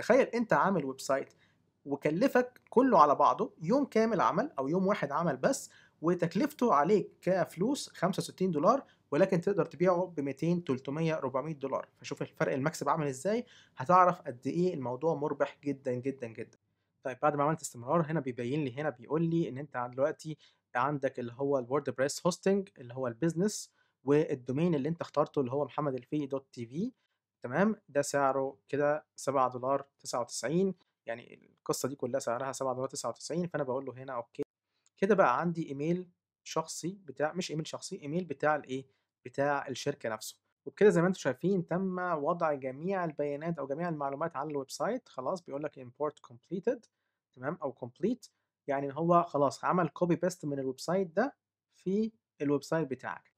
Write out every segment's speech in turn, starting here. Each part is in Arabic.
تخيل انت عامل ويب سايت وكلفك كله على بعضه يوم كامل عمل او يوم واحد عمل بس وتكلفته عليك كفلوس 65 دولار ولكن تقدر تبيعه ب 200 300 400 دولار فشوف الفرق المكسب عامل ازاي هتعرف قد ايه الموضوع مربح جدا جدا جدا طيب بعد ما عملت استمرار هنا بيبين لي هنا بيقول لي ان انت دلوقتي عندك اللي هو الووردبريس هوستنج اللي هو البيزنس والدومين اللي انت اخترته اللي هو محمد الفي دوت تي في تمام ده سعره كده 7 دولار 99 يعني القصه دي كلها سعرها 7 دولار 99 فانا بقول له هنا اوكي كده بقى عندي ايميل شخصي بتاع مش ايميل شخصي ايميل بتاع الايه بتاع الشركه نفسه وبكده زي ما انتم شايفين تم وضع جميع البيانات او جميع المعلومات على الويب سايت خلاص بيقول لك امبورت كومبليتد تمام او كومبليت يعني هو خلاص عمل كوبي بيست من الويب سايت ده في الويب سايت بتاعك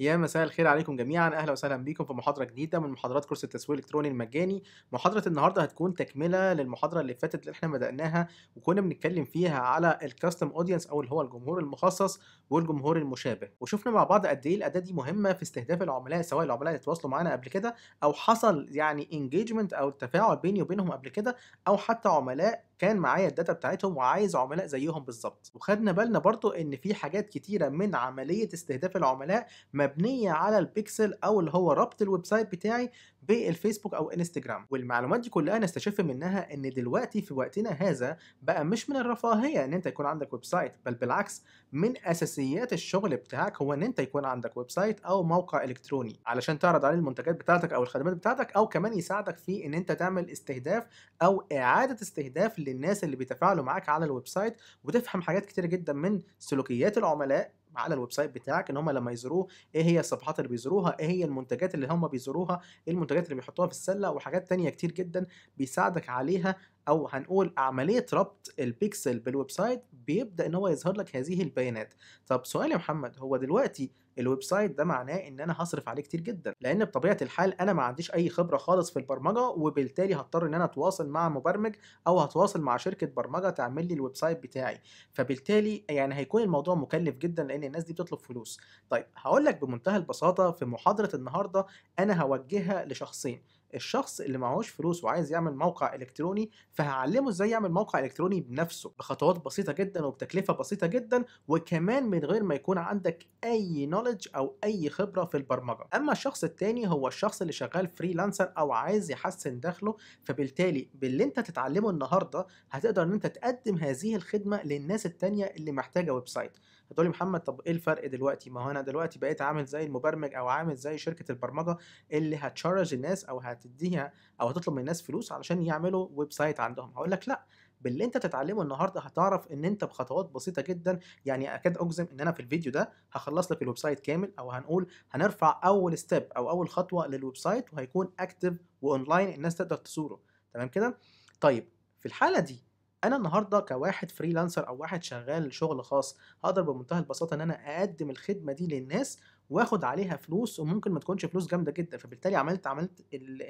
يا مساء الخير عليكم جميعا اهلا وسهلا بيكم في محاضره جديده من محاضرات كورس التسويق الالكتروني المجاني محاضره النهارده هتكون تكمله للمحاضره اللي فاتت اللي احنا بداناها وكنا بنتكلم فيها على الكاستم اودينس او اللي هو الجمهور المخصص والجمهور المشابه وشفنا مع بعض قد ايه الاداه دي مهمه في استهداف العملاء سواء العملاء اللي اتواصلوا معانا قبل كده او حصل يعني انجيجمنت او تفاعل بيني وبينهم قبل كده او حتى عملاء كان معايا الداتا بتاعتهم وعايز عملاء زيهم بالظبط وخدنا بالنا برضو ان في حاجات كتيره من عمليه استهداف العملاء مبنيه على البيكسل او اللي هو ربط الويب سايت بتاعي بالفيسبوك او انستجرام والمعلومات دي كلها نستشف منها ان دلوقتي في وقتنا هذا بقى مش من الرفاهيه ان انت يكون عندك ويب سايت بل بالعكس من اساسيات الشغل بتاعك هو ان انت يكون عندك ويب سايت او موقع الكتروني علشان تعرض عليه المنتجات بتاعتك او الخدمات بتاعتك او كمان يساعدك في ان انت تعمل استهداف او اعاده استهداف للناس اللي بيتفاعلوا معاك على الويب سايت وتفهم حاجات كتيره جدا من سلوكيات العملاء على الويب سايت بتاعك ان هم لما يزوروه ايه هي الصفحات اللي بيزوروها ايه هي المنتجات اللي هم بيزوروها ايه المنتجات اللي بيحطوها في السله وحاجات تانية كتير جدا بيساعدك عليها او هنقول عمليه ربط البيكسل بالويب سايت بيبدا ان هو يظهر لك هذه البيانات طب سؤال يا محمد هو دلوقتي الويب سايت ده معناه ان انا هصرف عليه كتير جدا لان بطبيعه الحال انا ما عنديش اي خبره خالص في البرمجه وبالتالي هضطر ان انا اتواصل مع مبرمج او هتواصل مع شركه برمجه تعمل لي الويب سايت بتاعي فبالتالي يعني هيكون الموضوع مكلف جدا لان الناس دي بتطلب فلوس طيب هقول لك بمنتهى البساطه في محاضره النهارده انا هوجهها لشخصين الشخص اللي معهوش فلوس وعايز يعمل موقع الكتروني فهعلمه ازاي يعمل موقع الكتروني بنفسه بخطوات بسيطه جدا وبتكلفه بسيطه جدا وكمان من غير ما يكون عندك اي نولج او اي خبره في البرمجه اما الشخص التاني هو الشخص اللي شغال فريلانسر او عايز يحسن دخله فبالتالي باللي انت تتعلمه النهارده هتقدر ان انت تقدم هذه الخدمه للناس التانيه اللي محتاجه ويب سايت هتقولي محمد طب ايه الفرق دلوقتي ما هو انا دلوقتي بقيت عامل زي المبرمج او عامل زي شركه البرمجه اللي هتشارج الناس او هتديها او هتطلب من الناس فلوس علشان يعملوا ويب سايت عندهم هقول لك لا باللي انت تتعلمه النهارده هتعرف ان انت بخطوات بسيطه جدا يعني اكاد اجزم ان انا في الفيديو ده هخلص لك الويب سايت كامل او هنقول هنرفع اول ستيب او اول خطوه للويب سايت وهيكون اكتف واونلاين الناس تقدر تزوره تمام كده طيب في الحاله دي انا النهارده كواحد فريلانسر او واحد شغال شغل خاص هقدر بمنتهى البساطه ان انا اقدم الخدمه دي للناس واخد عليها فلوس وممكن ما تكونش فلوس جامده جدا فبالتالي عملت عملت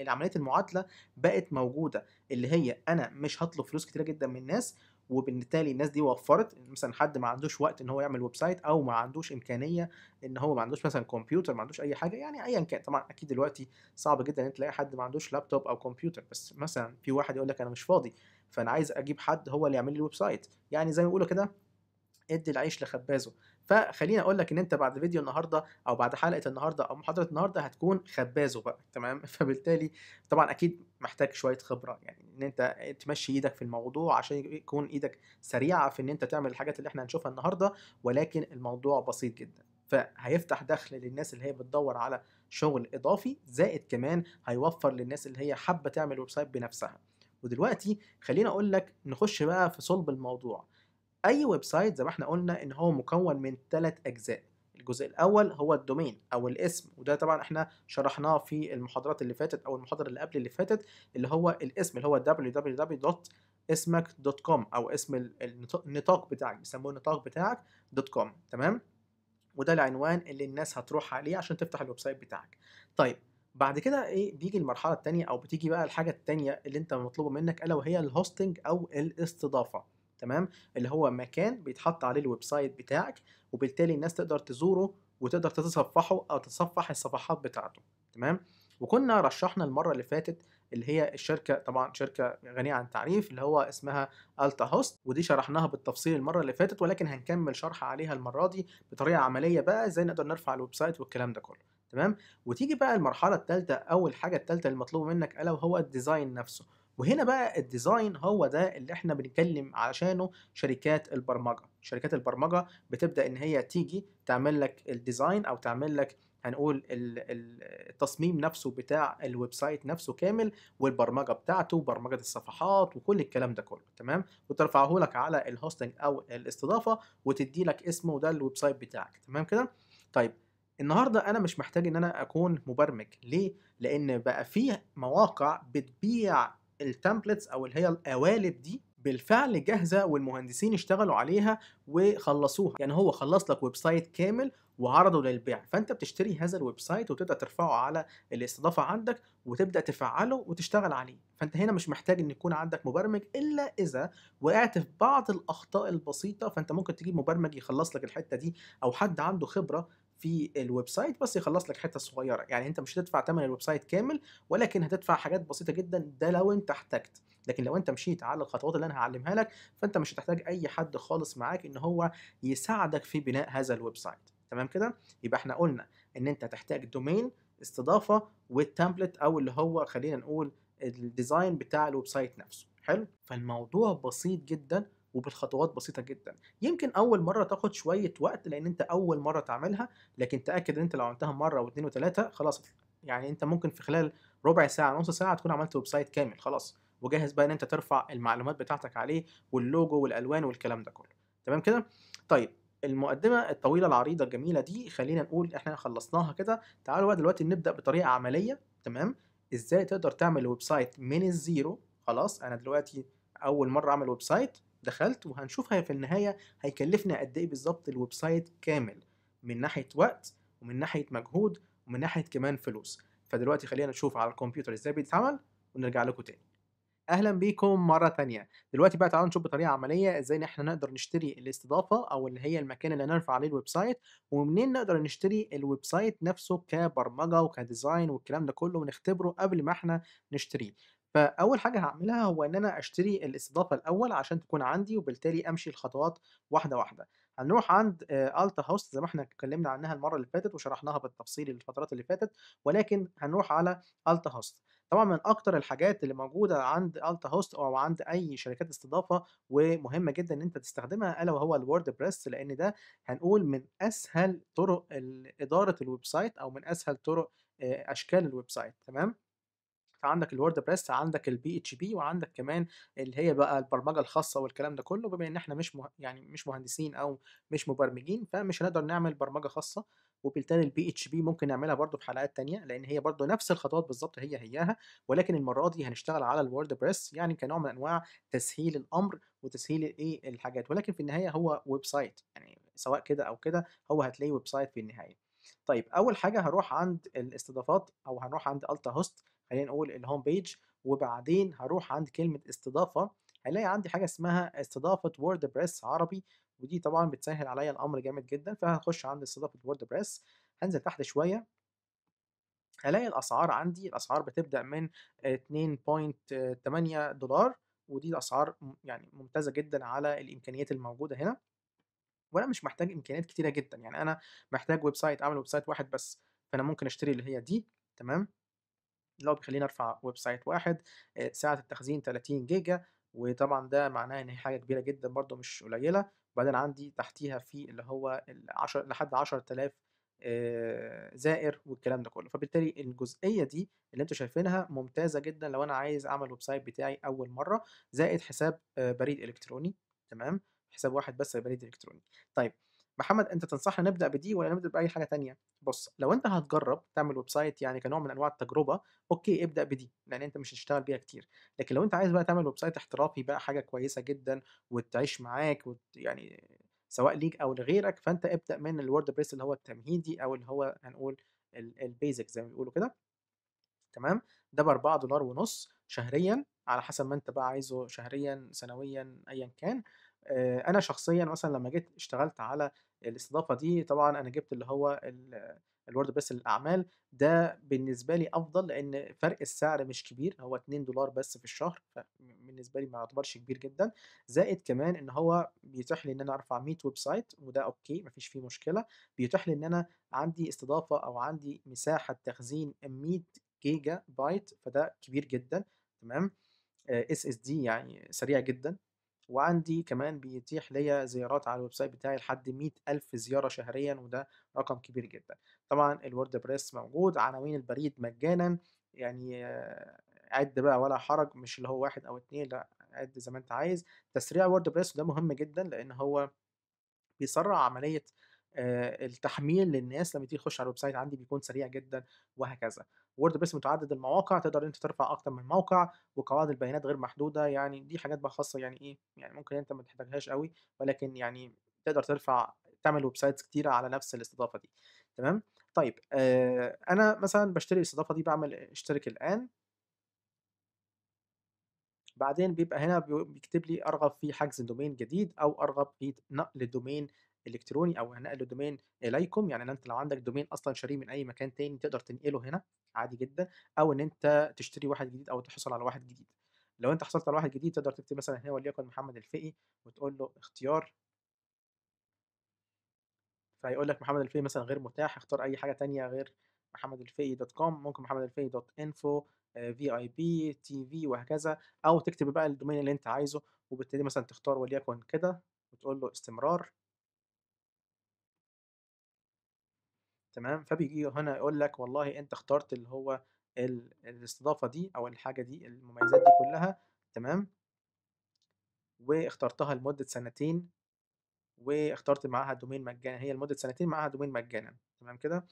عمليه المعادله بقت موجوده اللي هي انا مش هطلب فلوس كتيره جدا من الناس وبالتالي الناس دي وفرت مثلا حد ما عندوش وقت ان هو يعمل ويب سايت او ما عندوش امكانيه ان هو ما عندوش مثلا كمبيوتر ما عندوش اي حاجه يعني ايا كان طبعا اكيد دلوقتي صعب جدا ان تلاقي حد ما عندوش لابتوب او كمبيوتر بس مثلا في واحد يقول لك انا مش فاضي فانا عايز اجيب حد هو اللي يعمل لي الويب سايت يعني زي ما بيقولوا كده ادي العيش لخبازه فخلينا اقول لك ان انت بعد فيديو النهارده او بعد حلقه النهارده او محاضره النهارده هتكون خبازه بقى تمام فبالتالي طبعا اكيد محتاج شويه خبره يعني ان انت تمشي ايدك في الموضوع عشان يكون ايدك سريعه في ان انت تعمل الحاجات اللي احنا هنشوفها النهارده ولكن الموضوع بسيط جدا فهيفتح دخل للناس اللي هي بتدور على شغل اضافي زائد كمان هيوفر للناس اللي هي حابه تعمل ويب سايت بنفسها ودلوقتي خلينا اقول لك نخش بقى في صلب الموضوع اي ويب سايت زي ما احنا قلنا ان هو مكون من ثلاث اجزاء الجزء الاول هو الدومين او الاسم وده طبعا احنا شرحناه في المحاضرات اللي فاتت او المحاضره اللي قبل اللي فاتت اللي هو الاسم اللي هو www اسمك دوت كوم او اسم النطاق بتاعك بيسموه النطاق بتاعك دوت كوم تمام وده العنوان اللي الناس هتروح عليه عشان تفتح الويب سايت بتاعك طيب بعد كده ايه بيجي المرحله الثانيه او بتيجي بقى الحاجه الثانيه اللي انت مطلوبه منك الا وهي الهوستنج او الاستضافه تمام اللي هو مكان بيتحط عليه الويب سايت بتاعك وبالتالي الناس تقدر تزوره وتقدر تتصفحه او تتصفح الصفحات بتاعته تمام وكنا رشحنا المره اللي فاتت اللي هي الشركه طبعا شركه غنيه عن التعريف اللي هو اسمها التا هوست ودي شرحناها بالتفصيل المره اللي فاتت ولكن هنكمل شرح عليها المره دي بطريقه عمليه بقى ازاي نقدر نرفع الويب سايت والكلام ده كله تمام وتيجي بقى المرحله الثالثه اول حاجه الثالثه المطلوبه منك الا وهو الديزاين نفسه وهنا بقى الديزاين هو ده اللي احنا بنتكلم علشانه شركات البرمجه شركات البرمجه بتبدا ان هي تيجي تعمل لك الديزاين او تعمل لك هنقول التصميم نفسه بتاع الويب سايت نفسه كامل والبرمجه بتاعته برمجه الصفحات وكل الكلام ده كله تمام وترفعه لك على الهوستنج او الاستضافه وتدي لك اسمه ده الويب سايت بتاعك تمام كده طيب النهارده انا مش محتاج ان انا اكون مبرمج ليه لان بقى في مواقع بتبيع التمبلتس او اللي هي القوالب دي بالفعل جاهزه والمهندسين اشتغلوا عليها وخلصوها يعني هو خلص لك ويب سايت كامل وعرضه للبيع فانت بتشتري هذا الويب سايت وتبدا ترفعه على الاستضافه عندك وتبدا تفعله وتشتغل عليه فانت هنا مش محتاج ان يكون عندك مبرمج الا اذا وقعت في بعض الاخطاء البسيطه فانت ممكن تجيب مبرمج يخلص لك الحته دي او حد عنده خبره في الويب سايت بس يخلص لك حته صغيره يعني انت مش هتدفع ثمن الويب سايت كامل ولكن هتدفع حاجات بسيطه جدا ده لو انت احتجت لكن لو انت مشيت على الخطوات اللي انا هعلمها لك فانت مش هتحتاج اي حد خالص معاك ان هو يساعدك في بناء هذا الويب سايت تمام كده يبقى احنا قلنا ان انت هتحتاج دومين استضافه والتمبلت او اللي هو خلينا نقول الديزاين بتاع الويب سايت نفسه حلو فالموضوع بسيط جدا وبالخطوات بسيطه جدا يمكن اول مره تاخد شويه وقت لان انت اول مره تعملها لكن تاكد ان انت لو عملتها مره واثنين وثلاثه خلاص يعني انت ممكن في خلال ربع ساعه نص ساعه تكون عملت ويب سايت كامل خلاص وجاهز بقى ان انت ترفع المعلومات بتاعتك عليه واللوجو والالوان والكلام ده كله تمام كده طيب المقدمه الطويله العريضه الجميله دي خلينا نقول احنا خلصناها كده تعالوا بقى دلوقتي نبدا بطريقه عمليه تمام ازاي تقدر تعمل ويب سايت من الزيرو خلاص انا دلوقتي اول مره اعمل ويب سايت دخلت هي في النهايه هيكلفنا قد ايه بالظبط الويب سايت كامل من ناحيه وقت ومن ناحيه مجهود ومن ناحيه كمان فلوس فدلوقتي خلينا نشوف على الكمبيوتر ازاي بيتعمل ونرجع لكم تاني اهلا بيكم مره تانية دلوقتي بقى تعالوا نشوف بطريقه عمليه ازاي ان احنا نقدر نشتري الاستضافه او اللي هي المكان اللي نرفع عليه الويب سايت ومنين نقدر نشتري الويب سايت نفسه كبرمجه وكديزاين والكلام ده كله ونختبره قبل ما احنا نشتريه فاول حاجه هعملها هو ان انا اشتري الاستضافه الاول عشان تكون عندي وبالتالي امشي الخطوات واحده واحده هنروح عند التا آه، هوست زي ما احنا اتكلمنا عنها المره اللي فاتت وشرحناها بالتفصيل الفترات اللي فاتت ولكن هنروح على التا هوست طبعا من اكتر الحاجات اللي موجوده عند التا هوست او عند اي شركات استضافه ومهمه جدا ان انت تستخدمها الا وهو بريس لان ده هنقول من اسهل طرق اداره الويب سايت او من اسهل طرق آه، اشكال الويب سايت تمام فعندك الووردبريس عندك البي اتش بي وعندك كمان اللي هي بقى البرمجه الخاصه والكلام ده كله بما ان احنا مش مه... يعني مش مهندسين او مش مبرمجين فمش هنقدر نعمل برمجه خاصه وبالتالي البي اتش بي ممكن نعملها برضو في حلقات تانية لان هي برضو نفس الخطوات بالظبط هي هياها ولكن المره دي هنشتغل على الووردبريس يعني كنوع من انواع تسهيل الامر وتسهيل ايه الحاجات ولكن في النهايه هو ويب سايت يعني سواء كده او كده هو هتلاقيه ويب سايت في النهايه طيب اول حاجه هروح عند الاستضافات او هنروح عند التا هوست خلينا نقول الهوم بيج وبعدين هروح عند كلمة استضافة هلاقي عندي حاجة اسمها استضافة ووردبريس عربي ودي طبعا بتسهل عليا الأمر جامد جدا فهخش عند استضافة ووردبريس هنزل تحت شوية هلاقي الأسعار عندي الأسعار بتبدأ من 2.8 دولار ودي الأسعار يعني ممتازة جدا على الإمكانيات الموجودة هنا وانا مش محتاج امكانيات كتيره جدا يعني انا محتاج ويب سايت اعمل ويب سايت واحد بس فانا ممكن اشتري اللي هي دي تمام لو بيخليني ارفع ويب سايت واحد آه، سعه التخزين 30 جيجا وطبعا ده معناه ان هي حاجه كبيره جدا برده مش قليله وبعدين عندي تحتيها في اللي هو العشر لحد 10000 آه، زائر والكلام ده كله فبالتالي الجزئيه دي اللي انتوا شايفينها ممتازه جدا لو انا عايز اعمل ويب سايت بتاعي اول مره زائد حساب آه، بريد الكتروني تمام حساب واحد بس بريد الكتروني طيب محمد انت تنصحنا نبدا بدي ولا نبدا باي حاجه تانية بص لو انت هتجرب تعمل ويب سايت يعني كنوع من انواع التجربه اوكي ابدا بدي لان انت مش هتشتغل بيها كتير لكن لو انت عايز بقى تعمل ويب سايت احترافي بقى حاجه كويسه جدا وتعيش معاك وت... يعني سواء ليك او لغيرك فانت ابدا من بريس اللي هو التمهيدي او اللي هو هنقول البيزك زي ما بيقولوا كده تمام ده ب 4 دولار ونص شهريا على حسب ما انت بقى عايزه شهريا سنويا ايا كان آه، انا شخصيا مثلا لما جيت اشتغلت على الاستضافه دي طبعا انا جبت اللي هو بس للاعمال ده بالنسبه لي افضل لان فرق السعر مش كبير هو 2 دولار بس في الشهر فبالنسبه لي ما يعتبرش كبير جدا زائد كمان ان هو بيتيح لي ان انا ارفع 100 ويب سايت وده اوكي مفيش فيه مشكله بيتيح لي ان انا عندي استضافه او عندي مساحه تخزين 100 جيجا بايت فده كبير جدا تمام اس اس دي يعني سريع جدا وعندي كمان بيتيح ليا زيارات على الويب سايت بتاعي لحد 100000 زيارة شهريا وده رقم كبير جدا طبعا الووردبريس موجود عناوين البريد مجانا يعني عد بقى ولا حرج مش اللي هو واحد او اتنين لا عد زي ما انت عايز تسريع بريس وده مهم جدا لان هو بيسرع عملية آه، التحميل للناس لما تيجي تخش على الويب سايت عندي بيكون سريع جدا وهكذا وورد بريس متعدد المواقع تقدر انت ترفع اكتر من موقع وقواعد البيانات غير محدوده يعني دي حاجات بقى خاصه يعني ايه يعني ممكن انت ما تحتاجهاش قوي ولكن يعني تقدر ترفع تعمل ويب سايتس كتيره على نفس الاستضافه دي تمام طيب آه انا مثلا بشتري الاستضافه دي بعمل اشترك الان بعدين بيبقى هنا بيكتب لي ارغب في حجز دومين جديد او ارغب في نقل دومين الكتروني او هنقل الدومين اليكم يعني ان انت لو عندك دومين اصلا شاريه من اي مكان تاني تقدر تنقله هنا عادي جدا او ان انت تشتري واحد جديد او تحصل على واحد جديد لو انت حصلت على واحد جديد تقدر تكتب مثلا هنا وليكن محمد الفقي وتقول له اختيار فهيقول لك محمد الفقي مثلا غير متاح اختار اي حاجه تانية غير محمد الفقي دوت كوم ممكن محمد الفقي دوت انفو في اي بي تي في وهكذا او تكتب بقى الدومين اللي انت عايزه وبالتالي مثلا تختار وليكن كده وتقول له استمرار تمام فبيجي هنا يقول لك والله انت اخترت اللي هو الاستضافه دي او الحاجه دي المميزات دي كلها تمام واخترتها لمده سنتين واخترت معاها دومين مجانا هي لمده سنتين معاها دومين مجانا تمام كده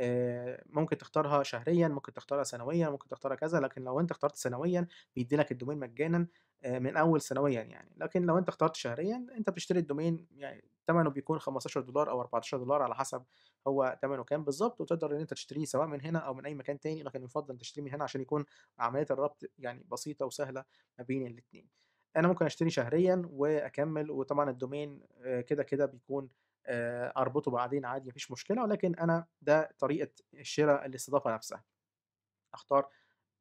آه، ممكن تختارها شهريا ممكن تختارها سنويا ممكن تختارها كذا لكن لو انت اخترت سنويا بيدي لك الدومين مجانا آه، من اول سنويا يعني لكن لو انت اخترت شهريا انت بتشتري الدومين يعني ثمنه بيكون 15 دولار او 14 دولار على حسب هو ثمنه كام بالظبط وتقدر ان انت تشتريه سواء من هنا او من اي مكان تاني لكن يفضل تشتريه من هنا عشان يكون عمليه الربط يعني بسيطه وسهله ما بين الاثنين انا ممكن اشتري شهريا واكمل وطبعا الدومين آه، كده كده بيكون آه، اربطه بعدين عادي مفيش مشكله ولكن انا ده طريقه شراء الاستضافه نفسها اختار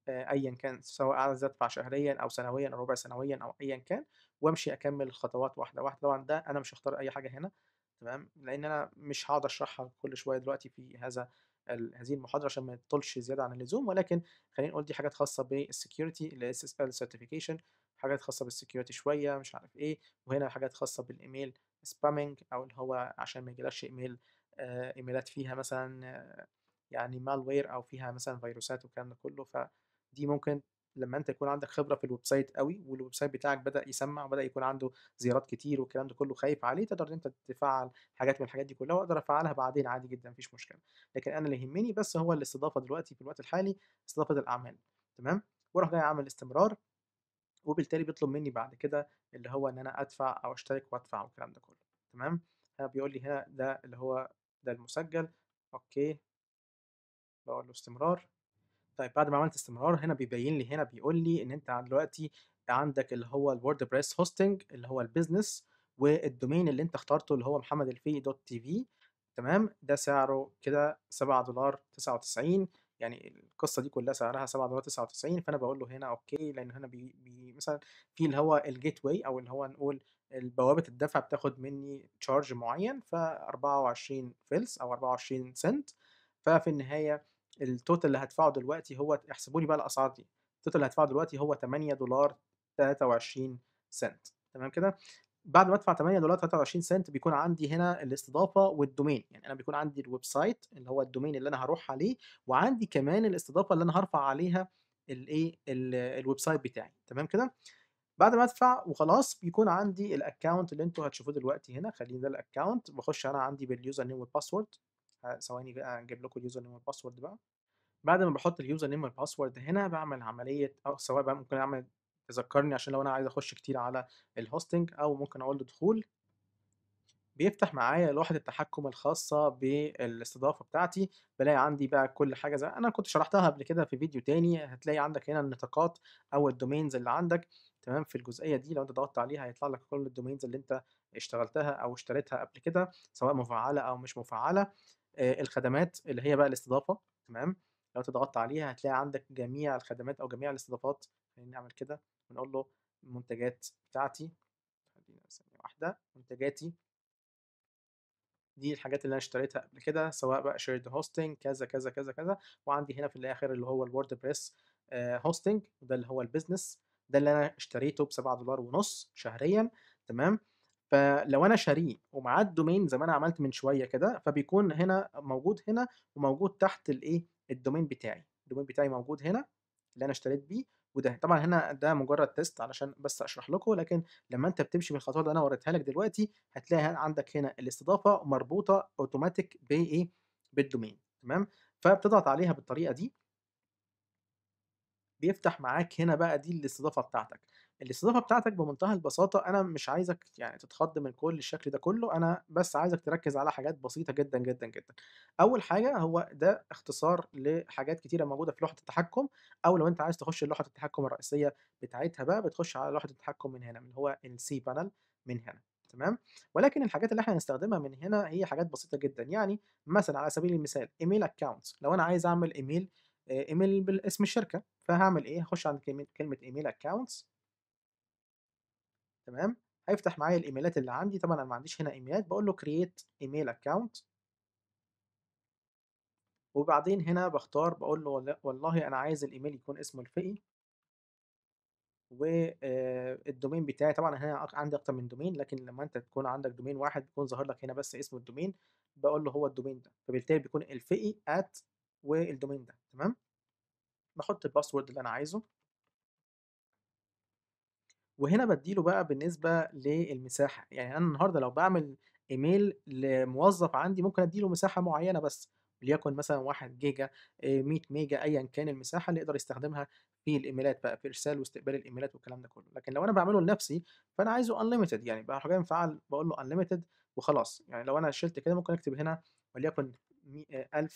آه، ايا كان سواء عايز ادفع شهريا او سنويا او ربع سنويا او ايا كان وامشي اكمل خطوات واحده واحده طبعا ده انا مش هختار اي حاجه هنا تمام لان انا مش هقعد اشرحها كل شويه دلوقتي في هذا هذه المحاضره عشان ما تطولش زياده عن اللزوم ولكن خلينا نقول دي حاجات خاصه بالسكيورتي اللي اس اس ال سيرتيفيكيشن حاجات خاصه بالسكيورتي شويه مش عارف ايه وهنا حاجات خاصه بالايميل سبامينج او اللي هو عشان ما يجيلكش ايميل آه ايميلات فيها مثلا آه، يعني مالوير او فيها مثلا فيروسات والكلام ده كله فدي ممكن لما انت يكون عندك خبره في الويب سايت قوي والويب سايت بتاعك بدا يسمع وبدا يكون عنده زيارات كتير والكلام ده كله خايف عليه تقدر انت تفعل حاجات من الحاجات دي كلها واقدر افعلها بعدين عادي جدا مفيش مشكله لكن انا اللي يهمني بس هو الاستضافه دلوقتي في الوقت الحالي استضافه الاعمال تمام واروح جاي اعمل استمرار وبالتالي بيطلب مني بعد كده اللي هو ان انا ادفع او اشترك وادفع والكلام ده كله تمام هنا بيقول لي هنا ده اللي هو ده المسجل اوكي بقول له استمرار طيب بعد ما عملت استمرار هنا بيبين لي هنا بيقول لي ان انت دلوقتي عندك اللي هو الووردبريس هوستنج اللي هو البيزنس والدومين اللي انت اخترته اللي هو محمد الفي دوت تي في تمام ده سعره كده 7 دولار 99 يعني القصه دي كلها سعرها 7 دولار 99 فانا بقول له هنا اوكي لان هنا بي, بي مثلا في اللي هو الجيت واي او اللي هو نقول بوابه الدفع بتاخد مني تشارج معين ف 24 فلس او 24 سنت ففي النهايه التوتال اللي هدفعه دلوقتي هو احسبوا لي بقى الاسعار دي التوتال اللي هدفعه دلوقتي هو 8 دولار 23 سنت تمام كده بعد ما ادفع 8 دولار 23 سنت بيكون عندي هنا الاستضافه والدومين يعني انا بيكون عندي الويب سايت اللي هو الدومين اللي انا هروح عليه وعندي كمان الاستضافه اللي انا هرفع عليها الايه الويب سايت بتاعي تمام كده بعد ما ادفع وخلاص بيكون عندي الاكونت اللي انتوا هتشوفوه دلوقتي هنا خلينا ده الاكونت بخش انا عندي باليوزر نيم والباسورد ثواني بقى هنجيب لكم اليوزر نيم والباسورد بقى بعد ما بحط اليوزر نيم والباسورد هنا بعمل عمليه او سواء بقى ممكن اعمل تذكرني عشان لو انا عايز اخش كتير على الهوستنج او ممكن اقول له دخول بيفتح معايا لوحه التحكم الخاصه بالاستضافه بتاعتي بلاقي عندي بقى كل حاجه زي انا كنت شرحتها قبل كده في فيديو تاني هتلاقي عندك هنا النطاقات او الدومينز اللي عندك تمام في الجزئيه دي لو انت ضغطت عليها هيطلع لك كل الدومينز اللي انت اشتغلتها او اشتريتها قبل كده سواء مفعله او مش مفعله الخدمات اللي هي بقى الاستضافه تمام لو تضغط عليها هتلاقي عندك جميع الخدمات او جميع الاستضافات خلينا نعمل كده ونقول له المنتجات بتاعتي خلينا ثانيه واحده منتجاتي دي الحاجات اللي انا اشتريتها قبل كده سواء بقى شيرد هوستنج كذا كذا كذا كذا وعندي هنا في الاخر اللي هو الووردبريس هوستنج وده اللي هو البيزنس ده اللي انا اشتريته ب 7 دولار ونص شهريا تمام فلو انا شاريه ومعاه الدومين زي ما انا عملت من شويه كده فبيكون هنا موجود هنا وموجود تحت الايه الدومين بتاعي الدومين بتاعي موجود هنا اللي انا اشتريت بيه وده طبعا هنا ده مجرد تيست علشان بس اشرح لكم لكن لما انت بتمشي بالخطوات اللي انا وريتها لك دلوقتي هتلاقي عندك هنا الاستضافه مربوطه اوتوماتيك بايه بالدومين تمام فبتضغط عليها بالطريقه دي بيفتح معاك هنا بقى دي الاستضافه بتاعتك الاستضافه بتاعتك بمنتهى البساطه انا مش عايزك يعني تتخض من كل الشكل ده كله انا بس عايزك تركز على حاجات بسيطه جدا جدا جدا اول حاجه هو ده اختصار لحاجات كتيره موجوده في لوحه التحكم او لو انت عايز تخش لوحه التحكم الرئيسيه بتاعتها بقى بتخش على لوحه التحكم من هنا من هو السي بانل من هنا تمام ولكن الحاجات اللي احنا هنستخدمها من هنا هي حاجات بسيطه جدا يعني مثلا على سبيل المثال ايميل اكونتس لو انا عايز اعمل ايميل ايميل باسم الشركه فهعمل ايه هخش عند كلمه ايميل اكونتس تمام هيفتح معايا الايميلات اللي عندي طبعا انا ما عنديش هنا ايميلات بقول له كرييت ايميل اكونت وبعدين هنا بختار بقول له والله انا عايز الايميل يكون اسمه الفئي والدومين بتاعي طبعا هنا عندي اكتر من دومين لكن لما انت تكون عندك دومين واحد بيكون ظاهر لك هنا بس اسم الدومين بقول له هو الدومين ده فبالتالي بيكون الفئي ات والدومين ده تمام بحط الباسورد اللي انا عايزه وهنا بديله بقى بالنسبة للمساحة يعني أنا النهاردة لو بعمل إيميل لموظف عندي ممكن أديله مساحة معينة بس ليكن مثلا 1 جيجا 100 آه، ميجا ايا كان المساحه اللي يقدر يستخدمها في الايميلات بقى في ارسال واستقبال الايميلات والكلام ده كله لكن لو انا بعمله لنفسي فانا عايزه انليمتد يعني بقى حاجه مفعل بقول له انليمتد وخلاص يعني لو انا شلت كده ممكن اكتب هنا وليكن 1000 آه،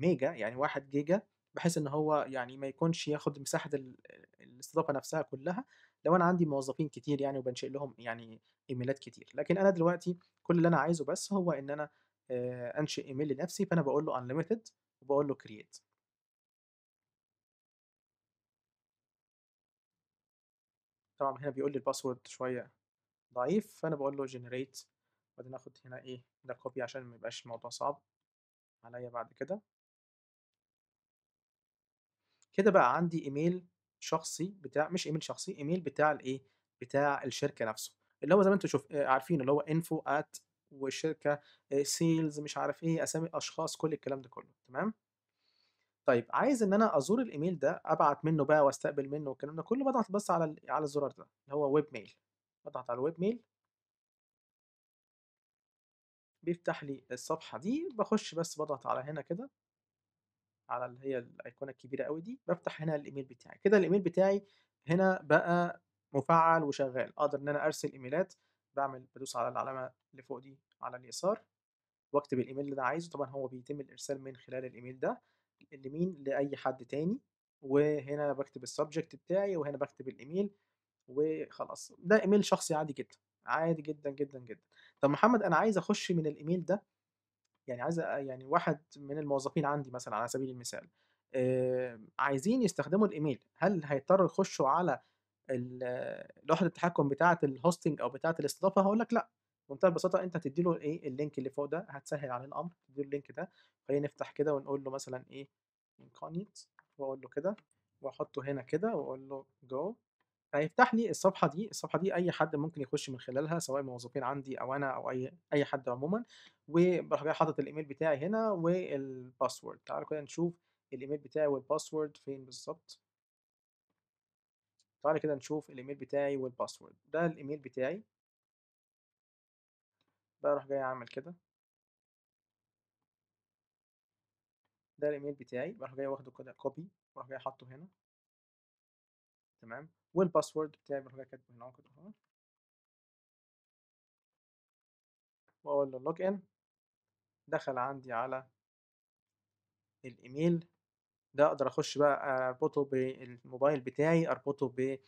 ميجا يعني 1 جيجا بحيث ان هو يعني ما يكونش ياخد مساحه آه، الاستضافه نفسها كلها لو انا عندي موظفين كتير يعني وبنشئ لهم يعني ايميلات كتير لكن انا دلوقتي كل اللي انا عايزه بس هو ان انا آه، انشئ ايميل لنفسي فانا بقول له unlimited وبقول له create طبعا هنا بيقول لي الباسورد شويه ضعيف فانا بقول له generate وبعدين اخد هنا ايه ده كوبي عشان ما يبقاش الموضوع صعب عليا بعد كده كده بقى عندي ايميل شخصي بتاع مش ايميل شخصي ايميل بتاع الايه بتاع الشركه نفسه اللي هو زي ما انتم شوف آه، عارفين اللي هو انفو ات والشركه سيلز آه، مش عارف ايه اسامي اشخاص كل الكلام ده كله تمام طيب عايز ان انا ازور الايميل ده ابعت منه بقى واستقبل منه والكلام ده كله بضغط بس على على الزرار ده اللي هو ويب ميل بضغط على الويب ميل بيفتح لي الصفحه دي بخش بس بضغط على هنا كده على اللي هي الايقونه الكبيره قوي دي بفتح هنا الايميل بتاعي كده الايميل بتاعي هنا بقى مفعل وشغال اقدر ان انا ارسل ايميلات بعمل بدوس على العلامه اللي فوق دي على اليسار واكتب الايميل اللي انا عايزه طبعا هو بيتم الارسال من خلال الايميل ده لمين لاي حد تاني وهنا بكتب السبجكت بتاعي وهنا بكتب الايميل وخلاص ده ايميل شخصي عادي جدا عادي جدا جدا جدا طب محمد انا عايز اخش من الايميل ده يعني عايز يعني واحد من الموظفين عندي مثلا على سبيل المثال عايزين يستخدموا الايميل هل هيضطروا يخشوا على لوحه التحكم بتاعه الهوستنج او بتاعه الاستضافه هقول لك لا بمنتهى البساطه انت هتدي له ايه اللينك اللي فوق ده هتسهل عليه الامر تدي له اللينك ده خلينا نفتح كده ونقول له مثلا ايه انكونيت واقول له كده واحطه هنا كده واقول له جو فيفتح لي الصفحه دي الصفحه دي اي حد ممكن يخش من خلالها سواء موظفين عندي او انا او اي اي حد عموما وبروح جاي حاطط الايميل بتاعي هنا والباسورد تعالوا كده نشوف الايميل بتاعي والباسورد فين بالظبط تعالى كده نشوف الايميل بتاعي والباسورد ده الايميل بتاعي بروح جاي اعمل كده ده الايميل بتاعي بروح جاي واخده كده كوبي بروح جاي حاطه هنا تمام والباسورد بتاعي بروح جاي كاتبه هنا اهو كده اهو واقول له لوج ان دخل عندي على الايميل ده اقدر اخش بقى اربطه بالموبايل بتاعي اربطه ب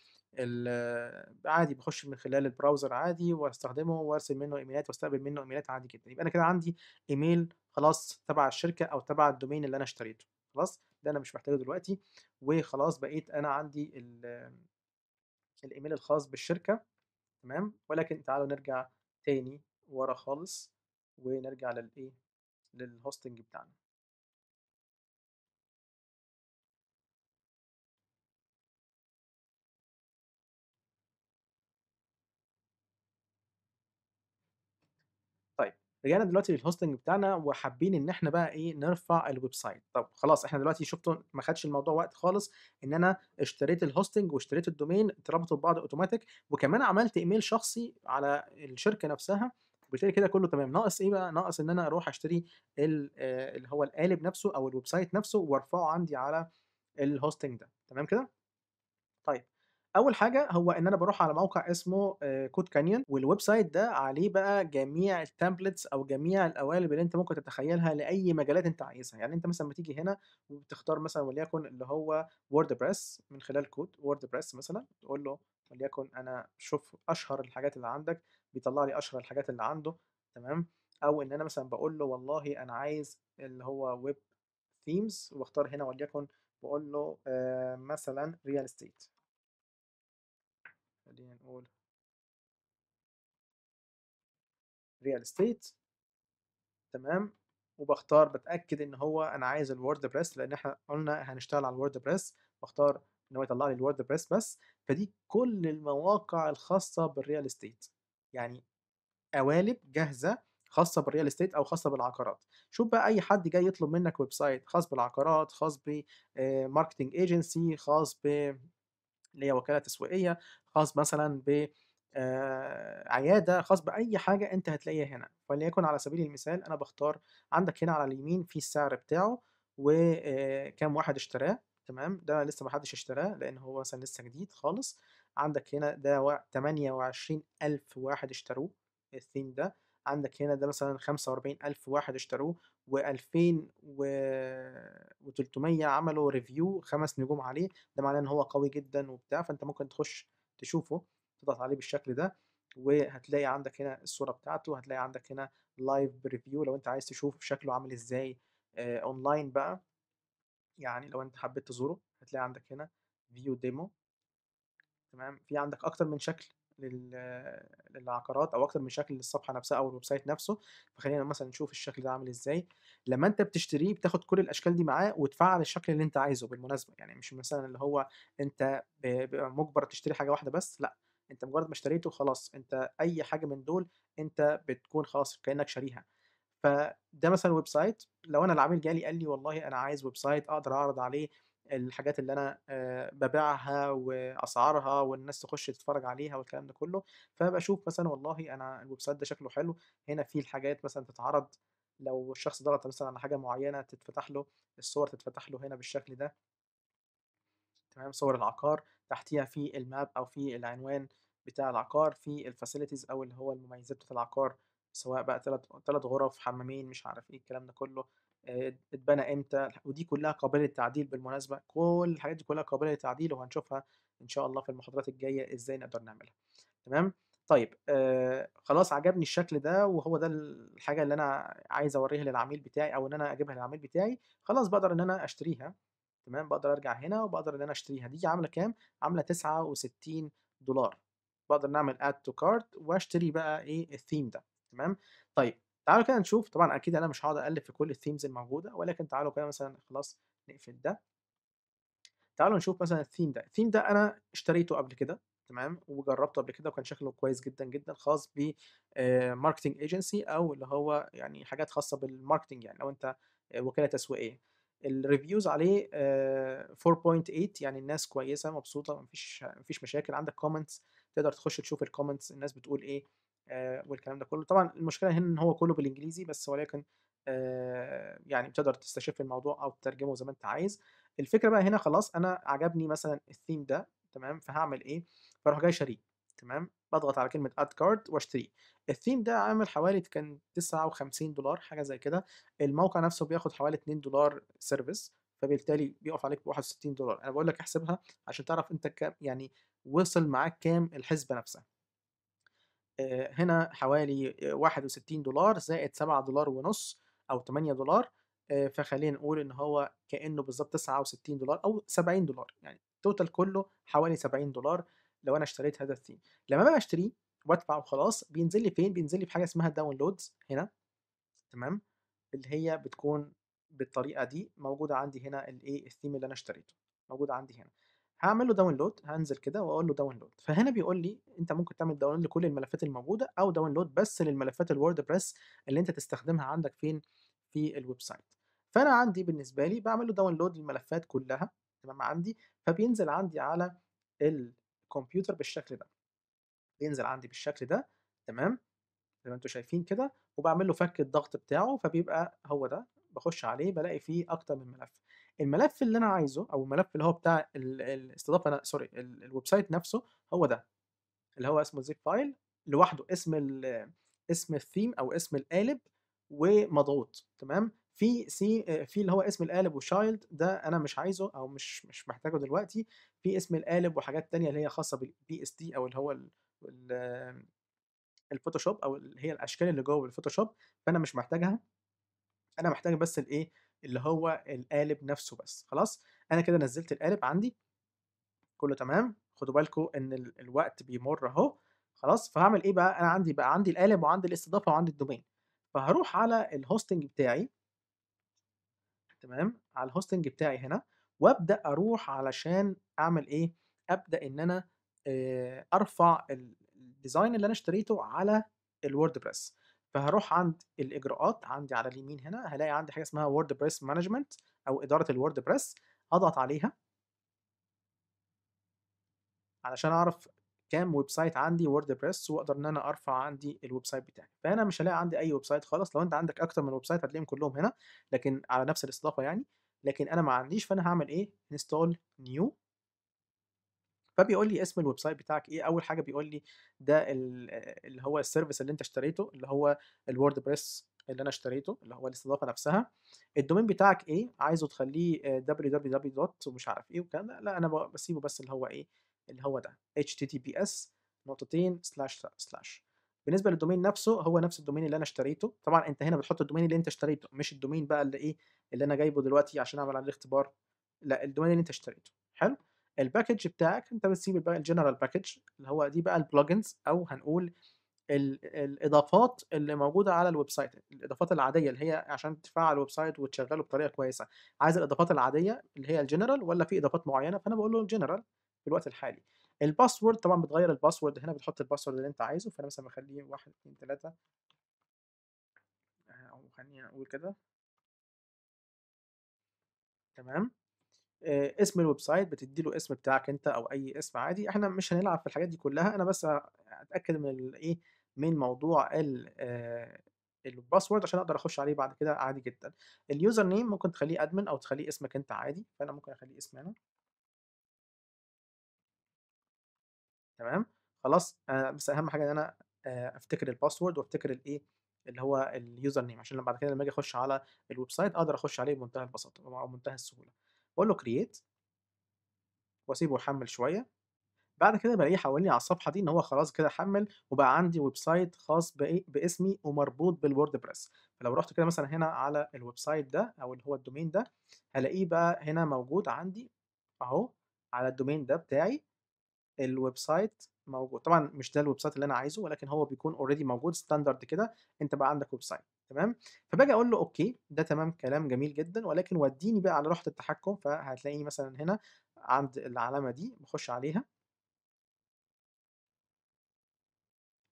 عادي بخش من خلال البراوزر عادي واستخدمه وارسل منه ايميلات واستقبل منه ايميلات عادي جدا يبقى انا كده عندي ايميل خلاص تبع الشركه او تبع الدومين اللي انا اشتريته خلاص ده انا مش محتاجه دلوقتي وخلاص بقيت انا عندي الايميل الخاص بالشركه تمام ولكن تعالوا نرجع تاني ورا خالص ونرجع للايه للهوستنج بتاعنا رجعنا دلوقتي للهوستنج بتاعنا وحابين ان احنا بقى ايه نرفع الويب سايت طب خلاص احنا دلوقتي شفتوا ما خدش الموضوع وقت خالص ان انا اشتريت الهوستنج واشتريت الدومين اتربطوا ببعض اوتوماتيك وكمان عملت ايميل شخصي على الشركه نفسها وبالتالي كده كله تمام ناقص ايه بقى ناقص ان انا اروح اشتري آه، اللي هو القالب نفسه او الويب سايت نفسه وارفعه عندي على الهوستنج ده تمام كده طيب اول حاجه هو ان انا بروح على موقع اسمه كود كانيون والويب سايت ده عليه بقى جميع التامبلتس او جميع القوالب اللي انت ممكن تتخيلها لاي مجالات انت عايزها يعني انت مثلا بتيجي هنا وبتختار مثلا وليكن اللي هو ووردبريس من خلال كود ووردبريس مثلا تقول له وليكن انا شوف اشهر الحاجات اللي عندك بيطلع لي اشهر الحاجات اللي عنده تمام او ان انا مثلا بقول له والله انا عايز اللي هو ويب ثيمز واختار هنا وليكن بقول له آه، مثلا ريال استيت خلينا نقول ريال استيت تمام وبختار بتاكد ان هو انا عايز بريس لان احنا قلنا هنشتغل على بريس بختار ان هو يطلع لي بريس بس فدي كل المواقع الخاصه بالريال استيت يعني قوالب جاهزه خاصه بالريال استيت او خاصه بالعقارات شوف بقى اي حد جاي يطلب منك ويب سايت خاص بالعقارات خاص بماركتنج ايجنسي آه، خاص ب اللي هي وكاله تسويقيه خاص مثلا ب عياده خاص باي حاجه انت هتلاقيها هنا وليكن على سبيل المثال انا بختار عندك هنا على اليمين في السعر بتاعه وكم واحد اشتراه تمام ده لسه ما حدش اشتراه لان هو مثلا لسه جديد خالص عندك هنا ده 28 ألف واحد اشتروه الثيم ده عندك هنا ده مثلا 45 ألف واحد اشتروه و 2300 عملوا ريفيو خمس نجوم عليه ده معناه ان هو قوي جدا وبتاع فانت ممكن تخش تشوفه تضغط عليه بالشكل ده وهتلاقي عندك هنا الصوره بتاعته هتلاقي عندك هنا لايف بريفيو لو انت عايز تشوف شكله عامل ازاي اونلاين آه، بقى يعني لو انت حبيت تزوره هتلاقي عندك هنا فيو ديمو تمام في عندك اكتر من شكل للعقارات او اكتر من شكل للصفحه نفسها او الويب سايت نفسه فخلينا مثلا نشوف الشكل ده عامل ازاي لما انت بتشتريه بتاخد كل الاشكال دي معاه وتفعل الشكل اللي انت عايزه بالمناسبه يعني مش مثلا اللي هو انت مجبر تشتري حاجه واحده بس لا انت مجرد ما اشتريته خلاص انت اي حاجه من دول انت بتكون خلاص كانك شاريها فده مثلا ويب سايت لو انا العميل جالي قال لي والله انا عايز ويب سايت اقدر اعرض عليه الحاجات اللي انا آه، ببيعها واسعارها والناس تخش تتفرج عليها والكلام ده كله فبشوف مثلا والله انا الويب سايت ده شكله حلو هنا في الحاجات مثلا تتعرض لو الشخص ضغط مثلا على حاجه معينه تتفتح له الصور تتفتح له هنا بالشكل ده تمام صور العقار تحتيها في الماب او في العنوان بتاع العقار في الفاسيلتيز او اللي هو المميزات بتاع العقار سواء بقى ثلاث ثلاث غرف حمامين مش عارف ايه الكلام ده كله اتبنى امتى ودي كلها قابله للتعديل بالمناسبه كل الحاجات دي كلها قابله للتعديل وهنشوفها ان شاء الله في المحاضرات الجايه ازاي نقدر نعملها تمام طيب آه خلاص عجبني الشكل ده وهو ده الحاجه اللي انا عايز اوريها للعميل بتاعي او ان انا اجيبها للعميل بتاعي خلاص بقدر ان انا اشتريها تمام بقدر ارجع هنا وبقدر ان انا اشتريها دي عامله كام عامله 69 دولار بقدر نعمل اد تو كارت واشتري بقى ايه الثيم ده تمام طيب تعالوا كده نشوف طبعا اكيد انا مش هقعد اقلب في كل الثيمز الموجوده ولكن تعالوا كده مثلا خلاص نقفل ده تعالوا نشوف مثلا الثيم ده الثيم ده انا اشتريته قبل كده تمام وجربته قبل كده وكان شكله كويس جدا جدا خاص ب ماركتنج آه، ايجنسي او اللي هو يعني حاجات خاصه بالماركتنج يعني لو انت وكاله تسويقيه الريفيوز عليه 4.8 آه، يعني الناس كويسه مبسوطه مفيش مفيش مشاكل عندك كومنتس تقدر تخش تشوف الكومنتس الناس بتقول ايه آه، والكلام ده كله طبعا المشكله هنا ان هو كله بالانجليزي بس ولكن آه، يعني بتقدر تستشف الموضوع او تترجمه زي ما انت عايز الفكره بقى هنا خلاص انا عجبني مثلا الثيم ده تمام فهعمل ايه فاروح جاي شاريه تمام بضغط على كلمه اد كارد واشتريه الثيم ده عامل حوالي كان 59 دولار حاجه زي كده الموقع نفسه بياخد حوالي 2 دولار سيرفيس فبالتالي بيقف عليك ب 61 دولار انا بقول لك احسبها عشان تعرف انت كام يعني وصل معاك كام الحسبه نفسها آه، هنا حوالي 61 دولار زائد 7 دولار ونص او 8 دولار آه، فخلينا نقول ان هو كانه بالظبط 69 دولار او 70 دولار يعني التوتال كله حوالي 70 دولار لو انا اشتريت هذا الثيم لما بقى اشتريه وادفع وخلاص بينزل لي فين بينزل لي في حاجه اسمها داونلودز هنا تمام اللي هي بتكون بالطريقه دي موجوده عندي هنا الايه الثيم اللي انا اشتريته موجود عندي هنا هعمل له داونلود هنزل كده واقول له داونلود فهنا بيقول لي انت ممكن تعمل داونلود لكل الملفات الموجوده او داونلود بس للملفات الووردبريس اللي انت تستخدمها عندك فين في الويب سايت فانا عندي بالنسبه لي بعمل له داونلود للملفات كلها تمام عندي فبينزل عندي على الكمبيوتر بالشكل ده بينزل عندي بالشكل ده تمام زي ما انتم شايفين كده وبعمل له فك الضغط بتاعه فبيبقى هو ده بخش عليه بلاقي فيه اكتر من ملف الملف اللي انا عايزه او الملف اللي هو بتاع الاستضافه سوري الويب سايت نفسه هو ده اللي هو اسمه زيب فايل لوحده اسم ال اسم الثيم او اسم القالب ومضغوط تمام في سي آه، في اللي هو اسم القالب وشايلد ده انا مش عايزه او مش مش محتاجه دلوقتي في اسم القالب وحاجات تانية اللي هي خاصه بالبي اس دي او اللي هو ال ال الفوتوشوب او اللي هي الاشكال اللي جوه الفوتوشوب فانا مش محتاجها انا محتاج بس الايه اللي هو القالب نفسه بس خلاص انا كده نزلت القالب عندي كله تمام خدوا بالكم ان الوقت بيمر اهو خلاص فهعمل ايه بقى انا عندي بقى عندي القالب وعندي الاستضافه وعندي الدومين فهروح على الهوستنج بتاعي تمام على الهوستنج بتاعي هنا وابدا اروح علشان اعمل ايه ابدا ان انا ارفع الديزاين اللي انا اشتريته على الووردبريس فهروح عند الاجراءات عندي على اليمين هنا هلاقي عندي حاجه اسمها ووردبريس مانجمنت او اداره الووردبريس اضغط عليها علشان اعرف كام ويب سايت عندي ووردبريس واقدر ان انا ارفع عندي الويب سايت بتاعي فانا مش هلاقي عندي اي ويب سايت خالص لو انت عندك اكتر من ويب سايت هتلاقيهم كلهم هنا لكن على نفس الاستضافه يعني لكن انا ما عنديش فانا هعمل ايه انستول نيو فبيقول لي اسم الويب سايت بتاعك ايه اول حاجه بيقول لي ده اللي هو السيرفيس اللي انت اشتريته اللي هو الووردبريس اللي انا اشتريته اللي هو الاستضافه نفسها الدومين بتاعك ايه عايزه تخليه آه، www دوت ومش عارف ايه والكلام لا انا بسيبه بس اللي هو ايه اللي هو ده https نقطتين سلاش سلاش بالنسبه للدومين نفسه هو نفس الدومين اللي انا اشتريته طبعا انت هنا بتحط الدومين اللي انت اشتريته مش الدومين بقى اللي ايه اللي انا جايبه دلوقتي عشان اعمل عليه اختبار لا الدومين اللي انت اشتريته حلو الباكج بتاعك انت بتسيب الجنرال باكج اللي هو دي بقى البلجنز او هنقول الاضافات اللي موجوده على الويب سايت الاضافات العاديه اللي هي عشان تفعل الويب سايت وتشغله بطريقه كويسه عايز الاضافات العاديه اللي هي الجنرال ولا في اضافات معينه فانا بقول له الجنرال في الوقت الحالي الباسورد طبعا بتغير الباسورد هنا بتحط الباسورد اللي انت عايزه فانا مثلا بخليه 1 2 3 او خليني اقول كده تمام آه، اسم الويب سايت بتدي له اسم بتاعك انت او اي اسم عادي احنا مش هنلعب في الحاجات دي كلها انا بس اتاكد من الايه من موضوع الباسورد آه، عشان اقدر اخش عليه بعد كده عادي جدا اليوزر نيم ممكن تخليه ادمن او تخليه اسمك انت عادي فانا ممكن اخليه اسمي انا تمام خلاص أنا بس اهم حاجه ان انا آه، افتكر الباسورد وافتكر الايه اللي هو اليوزر نيم عشان بعد كده لما اجي اخش على الويب سايت اقدر اخش عليه بمنتهى البساطه او بمنتهى السهوله بقول له كرييت واسيبه يحمل شويه بعد كده بلاقيه حواليني على الصفحه دي ان هو خلاص كده حمل وبقى عندي ويب سايت خاص باسمي ومربوط بالووردبريس فلو رحت كده مثلا هنا على الويب سايت ده او اللي هو الدومين ده هلاقيه بقى هنا موجود عندي اهو على الدومين ده بتاعي الويب سايت موجود طبعا مش ده الويب سايت اللي انا عايزه ولكن هو بيكون اوريدي موجود ستاندرد كده انت بقى عندك ويب سايت تمام فباجي اقول له اوكي ده تمام كلام جميل جدا ولكن وديني بقى على لوحه التحكم فهتلاقيني مثلا هنا عند العلامه دي بخش عليها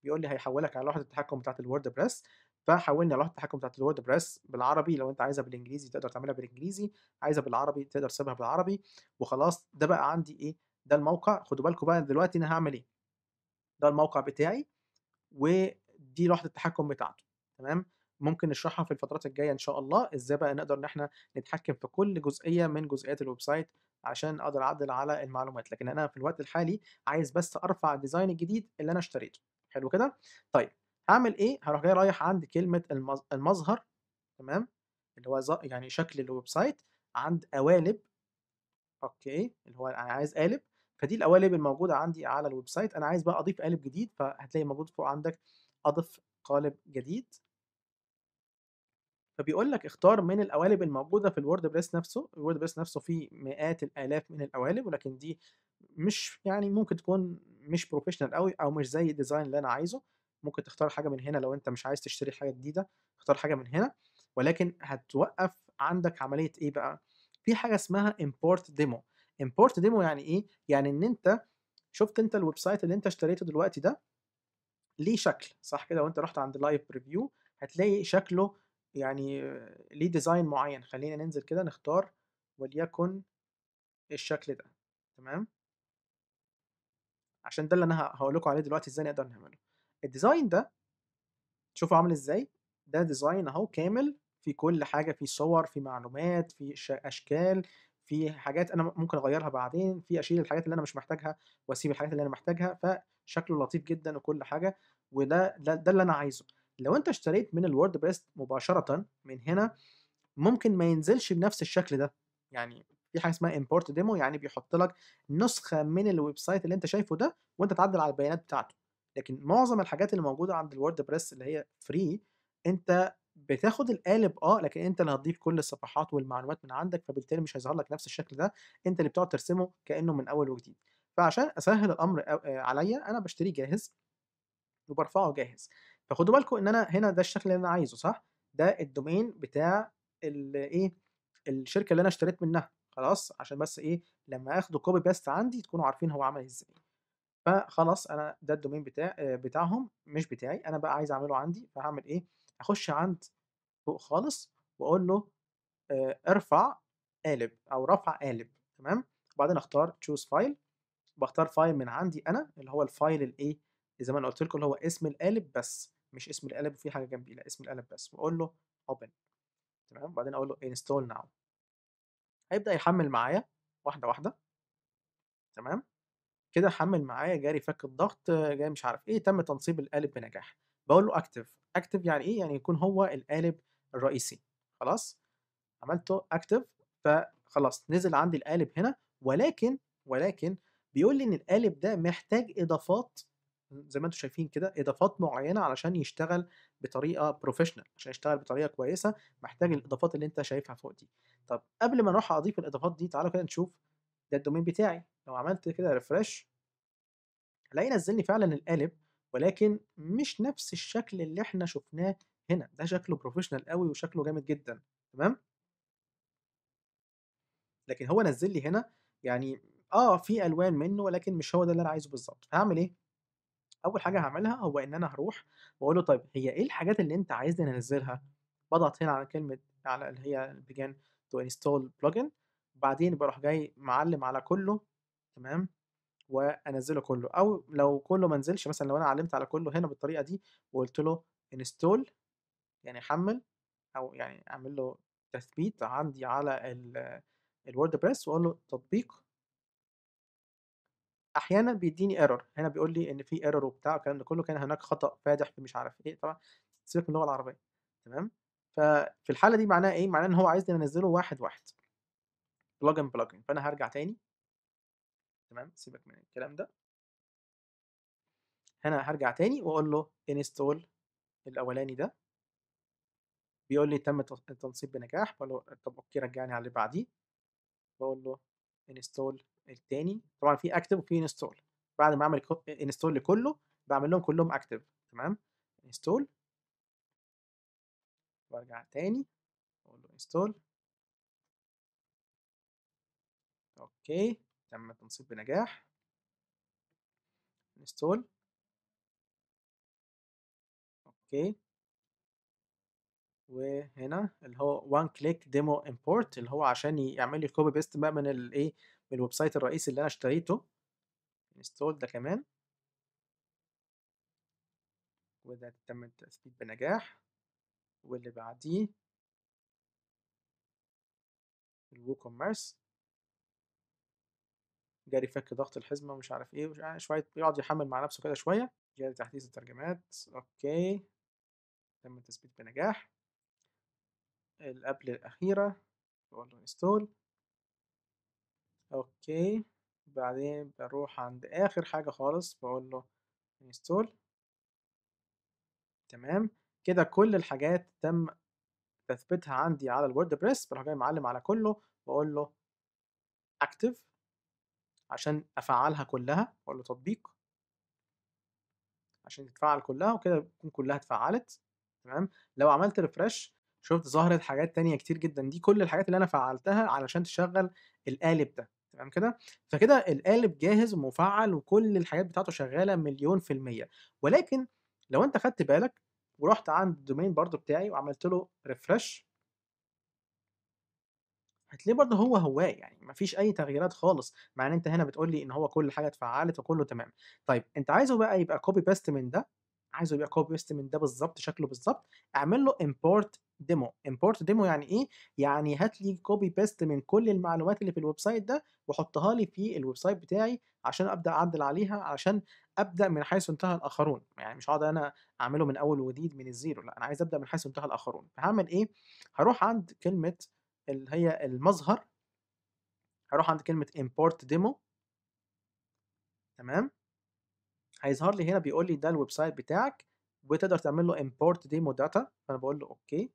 بيقول لي هيحولك على لوحه التحكم بتاعت الووردبريس فحولني على لوحه التحكم بتاعت الووردبريس بالعربي لو انت عايزها بالانجليزي تقدر تعملها بالانجليزي عايزها بالعربي تقدر تسيبها بالعربي وخلاص ده بقى عندي ايه ده الموقع خدوا بالكم بقى دلوقتي انا هعمل ايه ده الموقع بتاعي ودي لوحه التحكم بتاعته تمام ممكن نشرحها في الفترات الجايه ان شاء الله ازاي بقى نقدر ان احنا نتحكم في كل جزئيه من جزئيات الويب سايت عشان اقدر اعدل على المعلومات لكن انا في الوقت الحالي عايز بس ارفع الديزاين الجديد اللي انا اشتريته حلو كده طيب هعمل ايه هروح جاي رايح عند كلمه المظهر تمام اللي هو يعني شكل الويب سايت عند قوالب اوكي اللي هو انا عايز قالب فدي القوالب الموجوده عندي على الويب سايت انا عايز بقى اضيف قالب جديد فهتلاقي موجود فوق عندك اضف قالب جديد فبيقول لك اختار من القوالب الموجوده في الوورد بريس نفسه الوورد بريس نفسه فيه مئات الالاف من القوالب ولكن دي مش يعني ممكن تكون مش بروفيشنال قوي او مش زي الديزاين اللي انا عايزه ممكن تختار حاجه من هنا لو انت مش عايز تشتري حاجه جديده اختار حاجه من هنا ولكن هتوقف عندك عمليه ايه بقى في حاجه اسمها امبورت ديمو امبورت ديمو يعني ايه يعني ان انت شفت انت الويب سايت اللي انت اشتريته دلوقتي ده ليه شكل صح كده وانت رحت عند لايف ريفيو هتلاقي شكله يعني ليه ديزاين معين خلينا ننزل كده نختار وليكن الشكل ده تمام عشان ده اللي انا هقول لكم عليه دلوقتي ازاي نقدر نعمله الديزاين ده شوفوا عامل ازاي ده ديزاين اهو كامل في كل حاجه في صور في معلومات في اشكال في حاجات انا ممكن اغيرها بعدين في اشيل الحاجات اللي انا مش محتاجها واسيب الحاجات اللي انا محتاجها فشكله لطيف جدا وكل حاجه وده ده, ده اللي انا عايزه لو انت اشتريت من الووردبريس مباشره من هنا ممكن ما ينزلش بنفس الشكل ده يعني في حاجه اسمها امبورت ديمو يعني بيحط لك نسخه من الويب سايت اللي انت شايفه ده وانت تعدل على البيانات بتاعته لكن معظم الحاجات اللي موجوده عند الووردبريس اللي هي فري انت بتاخد القالب اه لكن انت اللي هتضيف كل الصفحات والمعلومات من عندك فبالتالي مش هيظهر لك نفس الشكل ده انت اللي بتقعد ترسمه كانه من اول وجديد فعشان اسهل الامر آه، عليا انا بشتري جاهز وبرفعه جاهز فخدوا بالكم ان انا هنا ده الشكل اللي انا عايزه صح ده الدومين بتاع الايه الشركه اللي انا اشتريت منها خلاص عشان بس ايه لما اخده كوبي بيست عندي تكونوا عارفين هو عمل ازاي فخلاص انا ده الدومين بتاع آه، بتاعهم مش بتاعي انا بقى عايز اعمله عندي فهعمل ايه اخش عند فوق خالص واقول له آه، ارفع قالب او رفع قالب تمام وبعدين اختار تشوز فايل بختار فايل من عندي انا اللي هو الفايل الايه زي ما انا قلت لكم اللي هو اسم القالب بس مش اسم القالب وفي حاجه جنبيه لا اسم القالب بس واقول له اوبن تمام وبعدين اقول له انستول ناو هيبدا يحمل معايا واحده واحده تمام كده حمل معايا جاري فك الضغط جاري مش عارف ايه تم تنصيب القالب بنجاح بقول له اكتف اكتف يعني ايه يعني يكون هو القالب الرئيسي خلاص عملته اكتف فخلاص نزل عندي القالب هنا ولكن ولكن بيقول لي ان القالب ده محتاج اضافات زي ما انتم شايفين كده اضافات معينه علشان يشتغل بطريقه بروفيشنال عشان يشتغل بطريقه كويسه محتاج الاضافات اللي انت شايفها فوق دي طب قبل ما نروح اضيف الاضافات دي تعالوا كده نشوف ده الدومين بتاعي لو عملت كده ريفرش هلاقي نزل لي فعلا القالب ولكن مش نفس الشكل اللي احنا شفناه هنا ده شكله بروفيشنال قوي وشكله جامد جدا تمام لكن هو نزل لي هنا يعني اه في الوان منه ولكن مش هو ده اللي انا عايزه بالظبط هعمل ايه اول حاجه هعملها هو ان انا هروح واقول له طيب هي ايه الحاجات اللي انت عايزني انزلها بضغط هنا على كلمه على اللي هي بيجان تو انستول بلجن بعدين بروح جاي معلم على كله تمام وانزله كله او لو كله ما نزلش مثلا لو انا علمت على كله هنا بالطريقه دي وقلت له انستول يعني حمل او يعني اعمل له تثبيت عندي على الووردبريس واقول له تطبيق احيانا بيديني ايرور هنا بيقول لي ان في ايرور وبتاع والكلام ده كله كان هناك خطا فادح في مش عارف ايه طبعا سيبك من اللغه العربيه تمام ففي الحاله دي معناها ايه معناها ان هو عايزني انزله واحد واحد بلجن بلجن فانا هرجع تاني تمام سيبك من الكلام ده هنا هرجع تاني واقول له انستول الاولاني ده بيقول لي تم التنصيب بنجاح بقول له طب اوكي رجعني على اللي بعديه بقول له انستول التاني طبعا في اكتف وفي انستول بعد ما اعمل انستول لكله بعمل لهم كلهم اكتف تمام انستول وارجع تاني اقول له انستول اوكي تم التنصيب بنجاح انستول اوكي وهنا اللي هو وان كليك ديمو امبورت اللي هو عشان يعمل لي كوبي بيست بقى من الايه من الويب سايت الرئيسي اللي انا اشتريته انستول ده كمان وده تم التثبيت بنجاح واللي بعديه الوو كوميرس جاري فك ضغط الحزمه مش عارف ايه مش عارف آه، شويه بيقعد يحمل مع نفسه كده شويه جاري تحديث الترجمات اوكي تم التثبيت بنجاح الابل الاخيره بقول له انستول اوكي بعدين بروح عند اخر حاجه خالص بقول له انستول تمام كده كل الحاجات تم تثبيتها عندي على الووردبريس بروح جاي معلم على كله بقول له اكتف عشان افعلها كلها بقول له تطبيق عشان تتفعل كلها وكده تكون كلها اتفعلت تمام لو عملت ريفرش شفت ظهرت حاجات تانية كتير جدا دي كل الحاجات اللي انا فعلتها علشان تشغل القالب ده تمام كده فكده القالب جاهز ومفعل وكل الحاجات بتاعته شغاله مليون في الميه ولكن لو انت خدت بالك ورحت عند الدومين برضو بتاعي وعملت له ريفرش هتلاقيه برضه هو هواه يعني مفيش اي تغييرات خالص مع ان انت هنا بتقول لي ان هو كل حاجه اتفعلت وكله تمام طيب انت عايزه بقى يبقى كوبي بيست من ده عايزه يبقى كوبي بيست من ده بالظبط شكله بالظبط اعمل له امبورت ديمو امبورت ديمو يعني ايه يعني هات لي كوبي بيست من كل المعلومات اللي في الويب سايت ده وحطها لي في الويب سايت بتاعي عشان ابدا اعدل عليها عشان ابدا من حيث انتهى الاخرون يعني مش هقعد انا اعمله من اول وجديد من الزيرو لا انا عايز ابدا من حيث انتهى الاخرون هعمل ايه هروح عند كلمه اللي هي المظهر هروح عند كلمه امبورت ديمو تمام هيظهر لي هنا بيقول لي ده الويب سايت بتاعك وتقدر تعمل له امبورت ديمو داتا فانا بقول له اوكي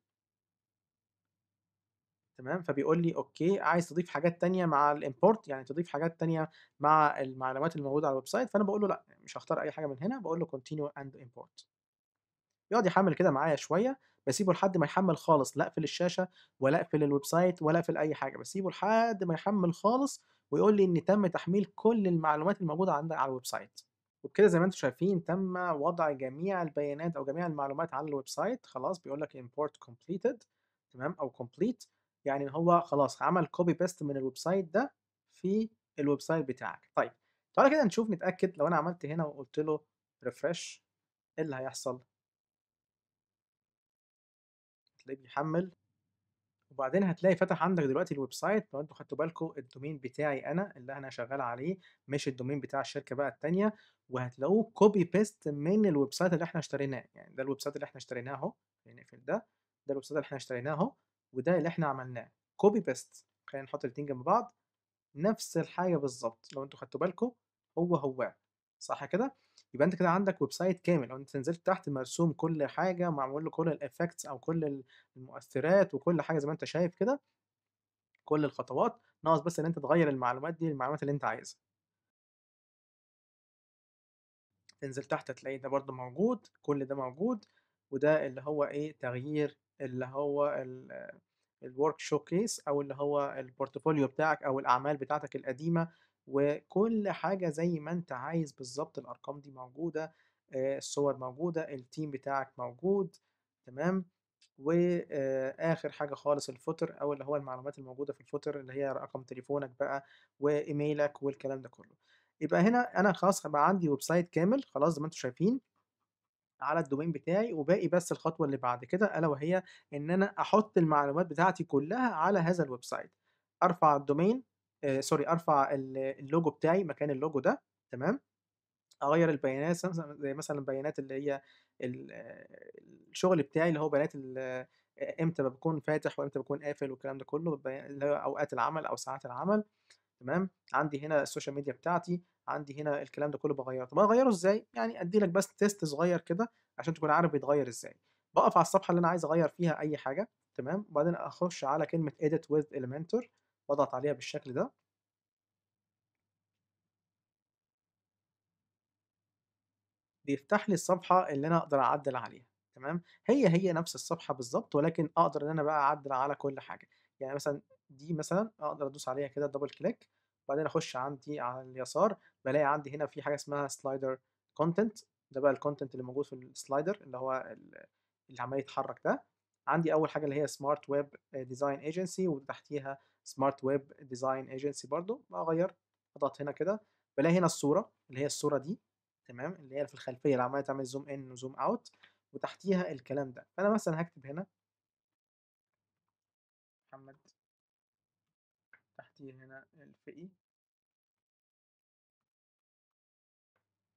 تمام فبيقول لي اوكي عايز تضيف حاجات تانية مع الامبورت يعني تضيف حاجات تانية مع المعلومات الموجوده على الويب سايت فانا بقول له لا مش هختار اي حاجه من هنا بقول له كونتينيو اند امبورت يقعد يحمل كده معايا شويه بسيبه لحد ما يحمل خالص لا اقفل الشاشه ولا اقفل الويب سايت ولا اقفل اي حاجه بسيبه لحد ما يحمل خالص ويقول لي ان تم تحميل كل المعلومات الموجوده عندك على الويب سايت وبكده زي ما انتم شايفين تم وضع جميع البيانات او جميع المعلومات على الويب سايت خلاص بيقول لك import completed تمام او complete يعني ان هو خلاص عمل كوبي بيست من الويب سايت ده في الويب سايت بتاعك طيب تعالى كده نشوف نتاكد لو انا عملت هنا وقلت له ريفرش ايه اللي هيحصل هتلاقيه بيحمل وبعدين هتلاقي فتح عندك دلوقتي الويب سايت لو انتوا خدتوا بالكم الدومين بتاعي انا اللي انا شغال عليه مش الدومين بتاع الشركه بقى الثانيه وهتلاقوه كوبي بيست من الويب سايت اللي احنا اشتريناه يعني ده الويب سايت اللي احنا اشتريناه اهو نقفل ده ده الويب سايت اللي احنا اشتريناه اهو وده اللي احنا عملناه كوبي بيست خلينا نحط الاثنين جنب بعض نفس الحاجه بالظبط لو انتوا خدتوا بالكم هو هو صح كده يبقى انت كده عندك ويب سايت كامل لو انت نزلت تحت مرسوم كل حاجه معمول له كل الافكتس او كل المؤثرات وكل حاجه زي ما انت شايف كده كل الخطوات ناقص بس ان انت تغير المعلومات دي للمعلومات اللي انت عايزها تنزل تحت تلاقي ده برضو موجود كل ده موجود وده اللي هو ايه تغيير اللي هو الورك شو كيس او اللي هو البورتفوليو بتاعك او الاعمال بتاعتك القديمه وكل حاجه زي ما انت عايز بالظبط الارقام دي موجوده آه، الصور موجوده التيم بتاعك موجود تمام واخر آه، حاجه خالص الفوتر او اللي هو المعلومات الموجوده في الفوتر اللي هي رقم تليفونك بقى وايميلك والكلام ده كله يبقى هنا انا خلاص بقى عندي ويب سايت كامل خلاص زي ما انتم شايفين على الدومين بتاعي وباقي بس الخطوه اللي بعد كده الا وهي ان انا احط المعلومات بتاعتي كلها على هذا الويب سايت ارفع الدومين آه سوري ارفع اللوجو بتاعي مكان اللوجو ده تمام اغير البيانات زي مثلا البيانات اللي هي الشغل بتاعي اللي هو بيانات آه، امتى بكون فاتح وامتى بكون قافل والكلام ده كله اللي هو اوقات العمل او ساعات العمل تمام عندي هنا السوشيال ميديا بتاعتي عندي هنا الكلام ده كله بغيره طب اغيره ازاي يعني ادي لك بس تيست صغير كده عشان تكون عارف بيتغير ازاي بقف على الصفحه اللي انا عايز اغير فيها اي حاجه تمام وبعدين اخش على كلمه edit with elementor واضغط عليها بالشكل ده بيفتح لي الصفحه اللي انا اقدر اعدل عليها تمام هي هي نفس الصفحه بالظبط ولكن اقدر ان انا بقى اعدل على كل حاجه يعني مثلا دي مثلا اقدر ادوس عليها كده دبل كليك وبعدين اخش عندي على اليسار بلاقي عندي هنا في حاجه اسمها سلايدر كونتنت ده بقى الكونتنت اللي موجود في السلايدر اللي هو اللي عمال يتحرك ده عندي اول حاجه اللي هي سمارت ويب ديزاين ايجنسي وتحتيها سمارت ويب ديزاين ايجنسي برضو اغير اضغط هنا كده بلاقي هنا الصوره اللي هي الصوره دي تمام اللي هي في الخلفيه اللي عماله تعمل زوم ان وزوم اوت وتحتيها الكلام ده فانا مثلا هكتب هنا محمد عندي هنا الف اي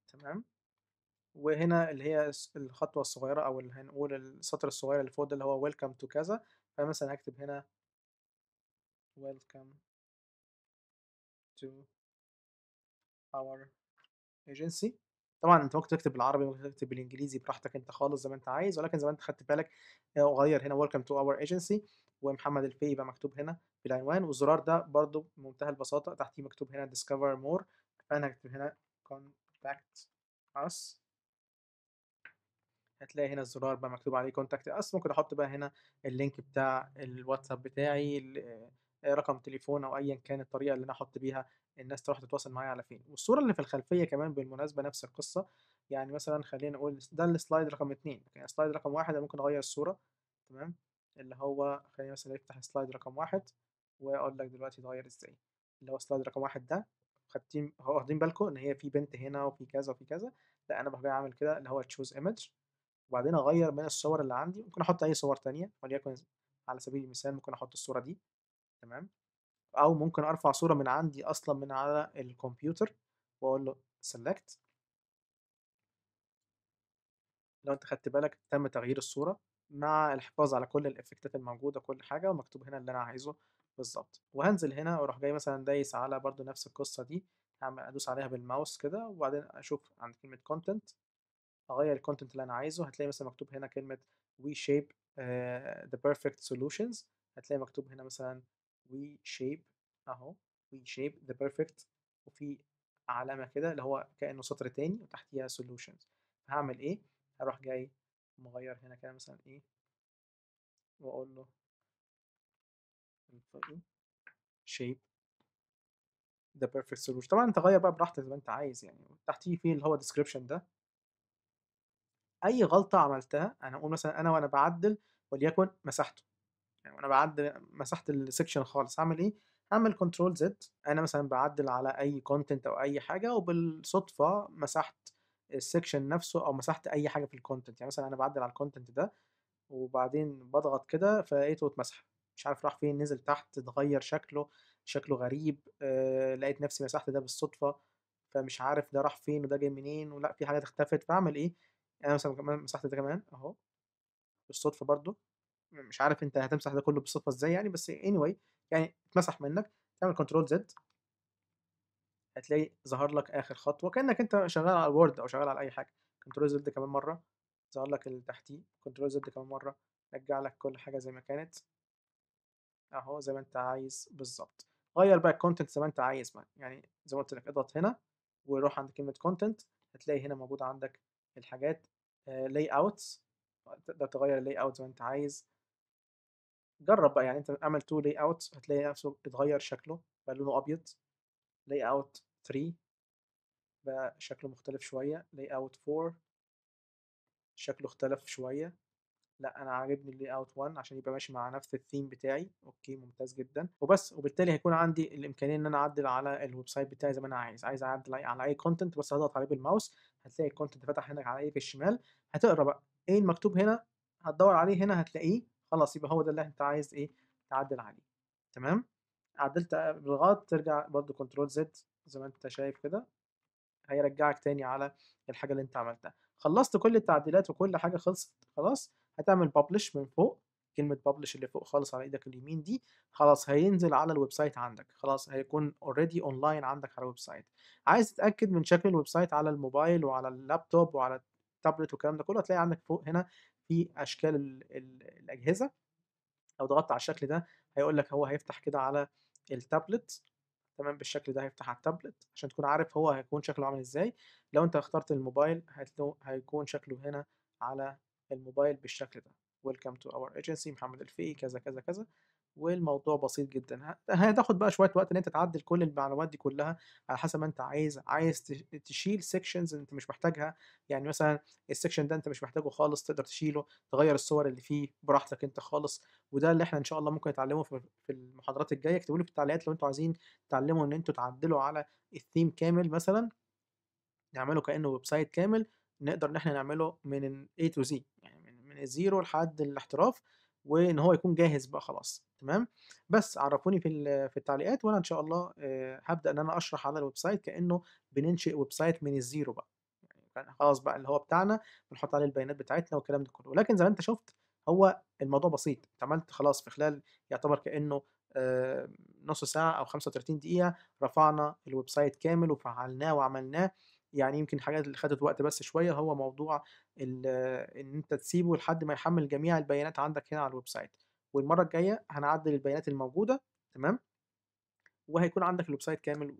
تمام وهنا اللي هي الخطوة الصغيرة أو اللي هنقول السطر الصغير اللي فوق ده اللي هو welcome to كذا فمثلا هكتب هنا welcome to our agency طبعا انت ممكن تكتب بالعربي ممكن تكتب بالانجليزي براحتك انت خالص زي ما انت عايز ولكن زي ما انت خدت بالك آه، غير هنا welcome to our agency ومحمد الفي يبقى مكتوب هنا بالعنوان والزرار ده برضو بمنتهى البساطة تحتيه مكتوب هنا discover more فأنا هكتب هنا contact us هتلاقي هنا الزرار بقى مكتوب عليه كونتاكت اس ممكن احط بقى هنا اللينك بتاع الواتساب بتاعي آه، رقم تليفون او ايا كان الطريقه اللي انا احط بيها الناس تروح تتواصل معايا على فين والصوره اللي في الخلفيه كمان بالمناسبه نفس القصه يعني مثلا خلينا نقول ده السلايد رقم اتنين يعني السلايد رقم واحد انا ممكن اغير الصوره تمام اللي هو خلينا مثلا نفتح السلايد رقم واحد واقول لك دلوقتي اتغير ازاي اللي هو سلايد رقم واحد ده خدتين واخدين بالكم ان هي في بنت هنا وفي كذا وفي كذا لا انا بقى اعمل كده اللي هو تشوز ايمج وبعدين اغير من الصور اللي عندي ممكن احط اي صور تانية وليكن على سبيل المثال ممكن احط الصوره دي تمام او ممكن ارفع صوره من عندي اصلا من على الكمبيوتر واقول له سيلكت لو انت خدت بالك تم تغيير الصوره مع الحفاظ على كل الافكتات الموجوده كل حاجه ومكتوب هنا اللي انا عايزه بالظبط وهنزل هنا واروح جاي مثلا دايس على برضو نفس القصه دي هعمل ادوس عليها بالماوس كده وبعدين اشوف عند كلمه كونتنت اغير الكونتنت اللي انا عايزه هتلاقي مثلا مكتوب هنا كلمه وي شيب ذا بيرفكت سولوشنز هتلاقي مكتوب هنا مثلا وي شيب اهو وي شيب ذا بيرفكت وفي علامه كده اللي هو كانه سطر تاني وتحتيها سولوشنز هعمل ايه هروح جاي مغير هنا كده مثلا ايه واقول له شيب ذا بيرفكت سولوشن طبعا انت غير بقى براحتك زي ما انت عايز يعني تحتيه في اللي هو ديسكريبشن ده اي غلطه عملتها انا اقول مثلا انا وانا بعدل وليكن مسحته يعني وانا بعدل مسحت السكشن خالص هعمل ايه هعمل كنترول زد انا مثلا بعدل على اي كونتنت او اي حاجه وبالصدفه مسحت السكشن نفسه او مسحت اي حاجه في الكونتنت يعني مثلا انا بعدل على الكونتنت ده وبعدين بضغط كده فلقيته اتمسح مش عارف راح فين نزل تحت اتغير شكله شكله غريب آه لقيت نفسي مسحت ده بالصدفه فمش عارف ده راح فين وده جاي منين ولا في حاجات اختفت فاعمل ايه يعني انا مثلا كمان مسحت ده كمان اهو بالصدفه برضو مش عارف انت هتمسح ده كله بالصدفه ازاي يعني بس اني anyway يعني اتمسح منك تعمل كنترول زد هتلاقي ظهر لك اخر خطوه كانك انت شغال على الوورد او شغال على اي حاجه كنترول زد كمان مره ظهر لك اللي تحتيه كنترول زد كمان مره رجع لك كل حاجه زي ما كانت اهو زي ما انت عايز بالظبط غير بقى الكونتنت زي ما انت عايز بقى يعني زي ما قلت لك اضغط هنا وروح عند كلمه كونتنت هتلاقي هنا موجود عندك الحاجات لاي اوتس تقدر تغير اللاي اوت زي ما انت عايز جرب بقى يعني انت اعمل تو لاي اوت هتلاقي نفسه اتغير شكله بقى لونه ابيض لاي اوت 3 بقى شكله مختلف شويه لاي اوت 4 شكله اختلف شويه لا انا عاجبني اللي اوت 1 عشان يبقى ماشي مع نفس الثيم بتاعي اوكي ممتاز جدا وبس وبالتالي هيكون عندي الامكانيه ان انا اعدل على الويب سايت بتاعي زي ما انا عايز عايز اعدل على اي كونتنت بس هضغط عليه بالماوس هتلاقي الكونتنت فتح هناك على ايه في الشمال هتقرا بقى ايه المكتوب هنا هتدور عليه هنا هتلاقيه خلاص يبقى هو ده اللي انت عايز ايه تعدل عليه تمام عدلت بالغلط ترجع برده كنترول زد زي ما انت شايف كده هيرجعك تاني على الحاجه اللي انت عملتها خلصت كل التعديلات وكل حاجه خلصت خلاص هتعمل ببلش من فوق كلمه ببلش اللي فوق خالص على ايدك اليمين دي خلاص هينزل على الويب سايت عندك خلاص هيكون اوريدي اونلاين عندك على الويب سايت عايز تتاكد من شكل الويب سايت على الموبايل وعلى اللابتوب وعلى التابلت والكلام ده كله هتلاقي عندك فوق هنا في اشكال الـ الـ الاجهزه لو ضغطت على الشكل ده هيقول لك هو هيفتح كده على التابلت تمام بالشكل ده هيفتح على التابلت عشان تكون عارف هو هيكون شكله عامل ازاي لو انت اخترت الموبايل هيكون شكله هنا على الموبايل بالشكل ده ويلكم تو اور ايجنسي محمد الفقي كذا كذا كذا والموضوع بسيط جدا هتاخد بقى شويه وقت ان انت تعدل كل المعلومات دي كلها على حسب ما انت عايز عايز تشيل سيكشنز انت مش محتاجها يعني مثلا السيكشن ده انت مش محتاجه خالص تقدر تشيله تغير الصور اللي فيه براحتك انت خالص وده اللي احنا ان شاء الله ممكن نتعلمه في المحاضرات الجايه اكتبوا لي في التعليقات لو انتوا عايزين تعلموا ان انتوا تعدلوا على الثيم كامل مثلا نعمله كانه ويب سايت كامل نقدر ان احنا نعمله من A to Z يعني من من الزيرو لحد الاحتراف وان هو يكون جاهز بقى خلاص تمام بس عرفوني في في التعليقات وانا ان شاء الله آه، هبدا ان انا اشرح على الويب سايت كانه بننشئ ويب سايت من الزيرو بقى يعني خلاص بقى اللي هو بتاعنا بنحط عليه البيانات بتاعتنا والكلام ده كله ولكن زي ما انت شفت هو الموضوع بسيط انت عملت خلاص في خلال يعتبر كانه آه، نص ساعه او 35 دقيقه رفعنا الويب سايت كامل وفعلناه وعملناه يعني يمكن الحاجات اللي خدت وقت بس شويه هو موضوع ان انت تسيبه لحد ما يحمل جميع البيانات عندك هنا على الويب سايت والمره الجايه هنعدل البيانات الموجوده تمام وهيكون عندك الويب سايت كامل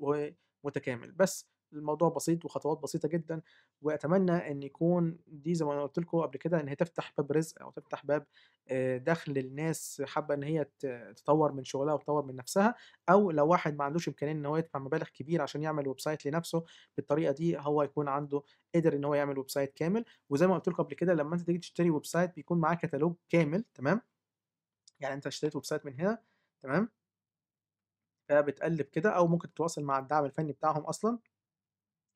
ومتكامل بس الموضوع بسيط وخطوات بسيطه جدا واتمنى ان يكون دي زي ما انا قلت لكم قبل كده ان هي تفتح باب رزق او تفتح باب دخل للناس حابه ان هي تطور من شغلها وتطور من نفسها او لو واحد ما عندوش امكانيه ان هو يدفع مبالغ كبيره عشان يعمل ويب سايت لنفسه بالطريقه دي هو يكون عنده قدر ان هو يعمل ويب سايت كامل وزي ما قلت لكم قبل كده لما انت تيجي تشتري ويب سايت بيكون معاه كتالوج كامل تمام يعني انت اشتريت ويب سايت من هنا تمام فبتقلب كده او ممكن تتواصل مع الدعم الفني بتاعهم اصلا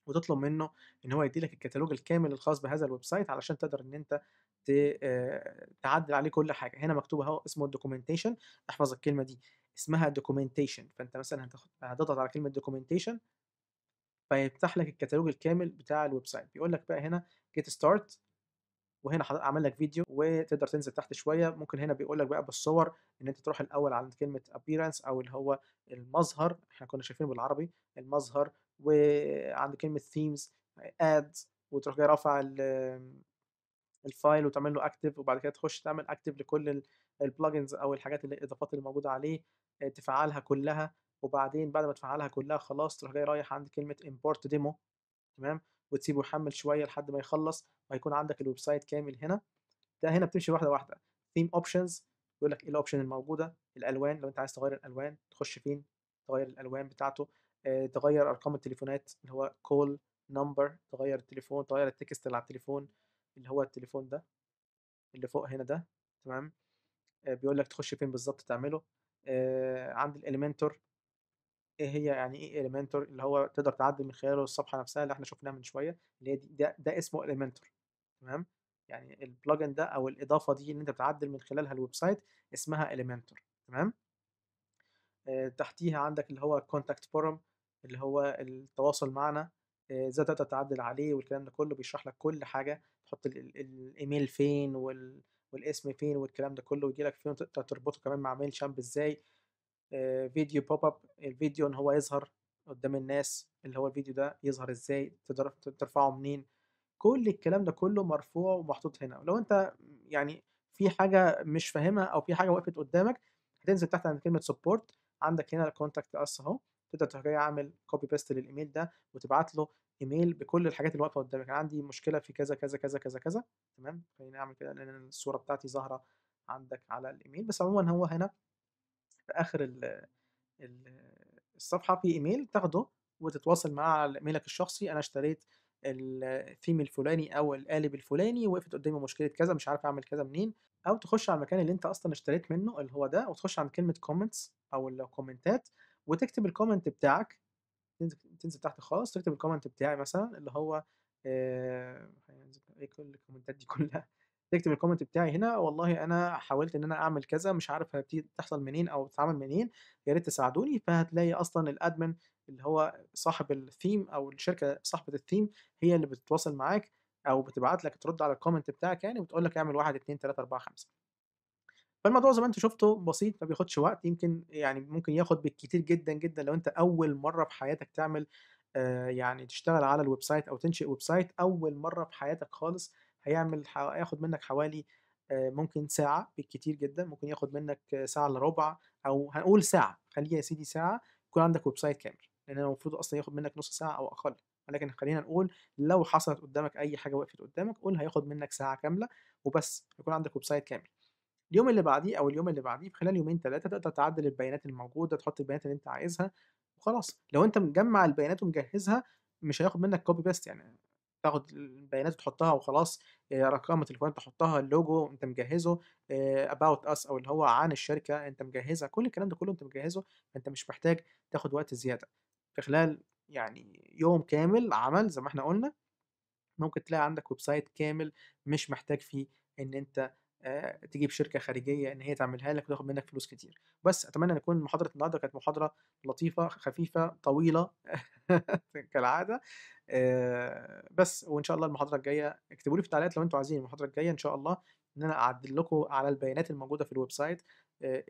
وتطلب منه ان هو يديلك الكتالوج الكامل الخاص بهذا الويب سايت علشان تقدر ان انت تعدل عليه كل حاجه هنا مكتوب اهو اسمه الدوكيومنتيشن احفظ الكلمه دي اسمها دوكيومنتيشن فانت مثلا هتضغط على كلمه دوكيومنتيشن فيفتح لك الكتالوج الكامل بتاع الويب سايت بيقول لك بقى هنا جيت ستارت وهنا عمل لك فيديو وتقدر تنزل تحت شويه ممكن هنا بيقول لك بقى بالصور ان انت تروح الاول على كلمه appearance او اللي هو المظهر احنا كنا شايفينه بالعربي المظهر وعند كلمه themes اد وتروح جاي رافع الفايل وتعمل له اكتف وبعد كده تخش تعمل اكتف لكل البلجنز او الحاجات اللي الاضافات اللي موجوده عليه آه، تفعلها كلها وبعدين بعد ما تفعلها كلها خلاص تروح جاي رايح عند كلمه امبورت ديمو تمام وتسيبه يحمل شويه لحد ما يخلص وهيكون عندك الويب سايت كامل هنا ده هنا بتمشي واحده واحده ثيم اوبشنز يقول لك ايه الاوبشن الموجوده الالوان لو انت عايز تغير الالوان تخش فين تغير الالوان بتاعته آه، تغير ارقام التليفونات اللي هو كول نمبر تغير التليفون تغير التكست اللي على التليفون اللي هو التليفون ده اللي فوق هنا ده تمام آه، بيقول لك تخش فين بالظبط تعمله آه، عند الاليمنتور ايه هي يعني ايه اليمنتور اللي هو تقدر تعدل من خلاله الصفحه نفسها اللي احنا شفناها من شويه اللي هي ده, ده اسمه اليمنتور تمام يعني البلجن ده او الاضافه دي اللي انت بتعدل من خلالها الويب سايت اسمها اليمنتور تمام آه، تحتيها عندك اللي هو كونتاكت فورم اللي هو التواصل معنا آه، ازاي تقدر تعدل عليه والكلام ده كله بيشرح لك كل حاجه تحط الايميل فين وال والاسم فين والكلام ده كله ويجي لك فين تقدر تربطه كمان مع ميل شامب ازاي آه، فيديو بوب اب الفيديو ان هو يظهر قدام الناس اللي هو الفيديو ده يظهر ازاي تقدر ترفعه منين كل الكلام ده كله مرفوع ومحطوط هنا لو انت يعني في حاجه مش فاهمها او في حاجه وقفت قدامك هتنزل تحت عند كلمه سبورت عندك هنا الكونتاكت اس اهو تقدر تروح جاي عامل كوبي بيست للايميل ده وتبعت له ايميل بكل الحاجات اللي واقفه قدامك انا عندي مشكله في كذا كذا كذا كذا كذا تمام خليني اعمل كده لان الصوره بتاعتي ظاهره عندك على الايميل بس عموما هو هنا في اخر ال ال الصفحه في ايميل تاخده وتتواصل معاه على ايميلك الشخصي انا اشتريت الثيم الفلاني او القالب الفلاني وقفت قدامي مشكله كذا مش عارف اعمل كذا منين او تخش على المكان اللي انت اصلا اشتريت منه اللي هو ده وتخش عند كلمه كومنتس او الكومنتات وتكتب الكومنت بتاعك تنزل تحت خالص تكتب الكومنت بتاعي مثلا اللي هو آه، ايه كل الكومنتات دي كلها تكتب الكومنت بتاعي هنا والله انا حاولت ان انا اعمل كذا مش عارف هبتدي تحصل منين او تتعمل منين يا ريت تساعدوني فهتلاقي اصلا الادمن اللي هو صاحب الثيم او الشركه صاحبه الثيم هي اللي بتتواصل معاك او بتبعت لك ترد على الكومنت بتاعك يعني وتقول لك اعمل 1 2 3 4 5 فالموضوع زي ما انت شفته بسيط ما بياخدش وقت يمكن يعني ممكن ياخد بالكتير جدا جدا لو انت اول مره في حياتك تعمل آه، يعني تشتغل على الويب سايت او تنشئ ويب سايت اول مره في حياتك خالص هيعمل هياخد منك حوالي آه، ممكن ساعه بالكتير جدا ممكن ياخد منك ساعه الا ربع او هنقول ساعه خليها يا سيدي ساعه يكون عندك ويب سايت كامل لان المفروض اصلا ياخد منك نص ساعه او اقل ولكن خلينا نقول لو حصلت قدامك اي حاجه وقفت قدامك قول هياخد منك ساعه كامله وبس يكون عندك ويب سايت كامل اليوم اللي بعديه او اليوم اللي بعديه خلال يومين ثلاثه تقدر تعدل البيانات الموجوده تحط البيانات اللي انت عايزها وخلاص لو انت مجمع البيانات ومجهزها مش هياخد منك كوبي بيست يعني تاخد البيانات وتحطها وخلاص رقم التليفون تحطها اللوجو انت مجهزه اباوت اس او اللي هو عن الشركه انت مجهزها كل الكلام ده كله انت مجهزه فانت مش محتاج تاخد وقت زياده في خلال يعني يوم كامل عمل زي ما احنا قلنا ممكن تلاقي عندك ويب سايت كامل مش محتاج فيه ان انت تجيب شركه خارجيه ان هي تعملها لك وتاخد منك فلوس كتير بس اتمنى ان تكون محاضره النهارده كانت محاضره لطيفه خفيفه طويله كالعاده بس وان شاء الله المحاضره الجايه اكتبوا لي في التعليقات لو انتم عايزين المحاضره الجايه ان شاء الله ان انا اعدل لكم على البيانات الموجوده في الويب سايت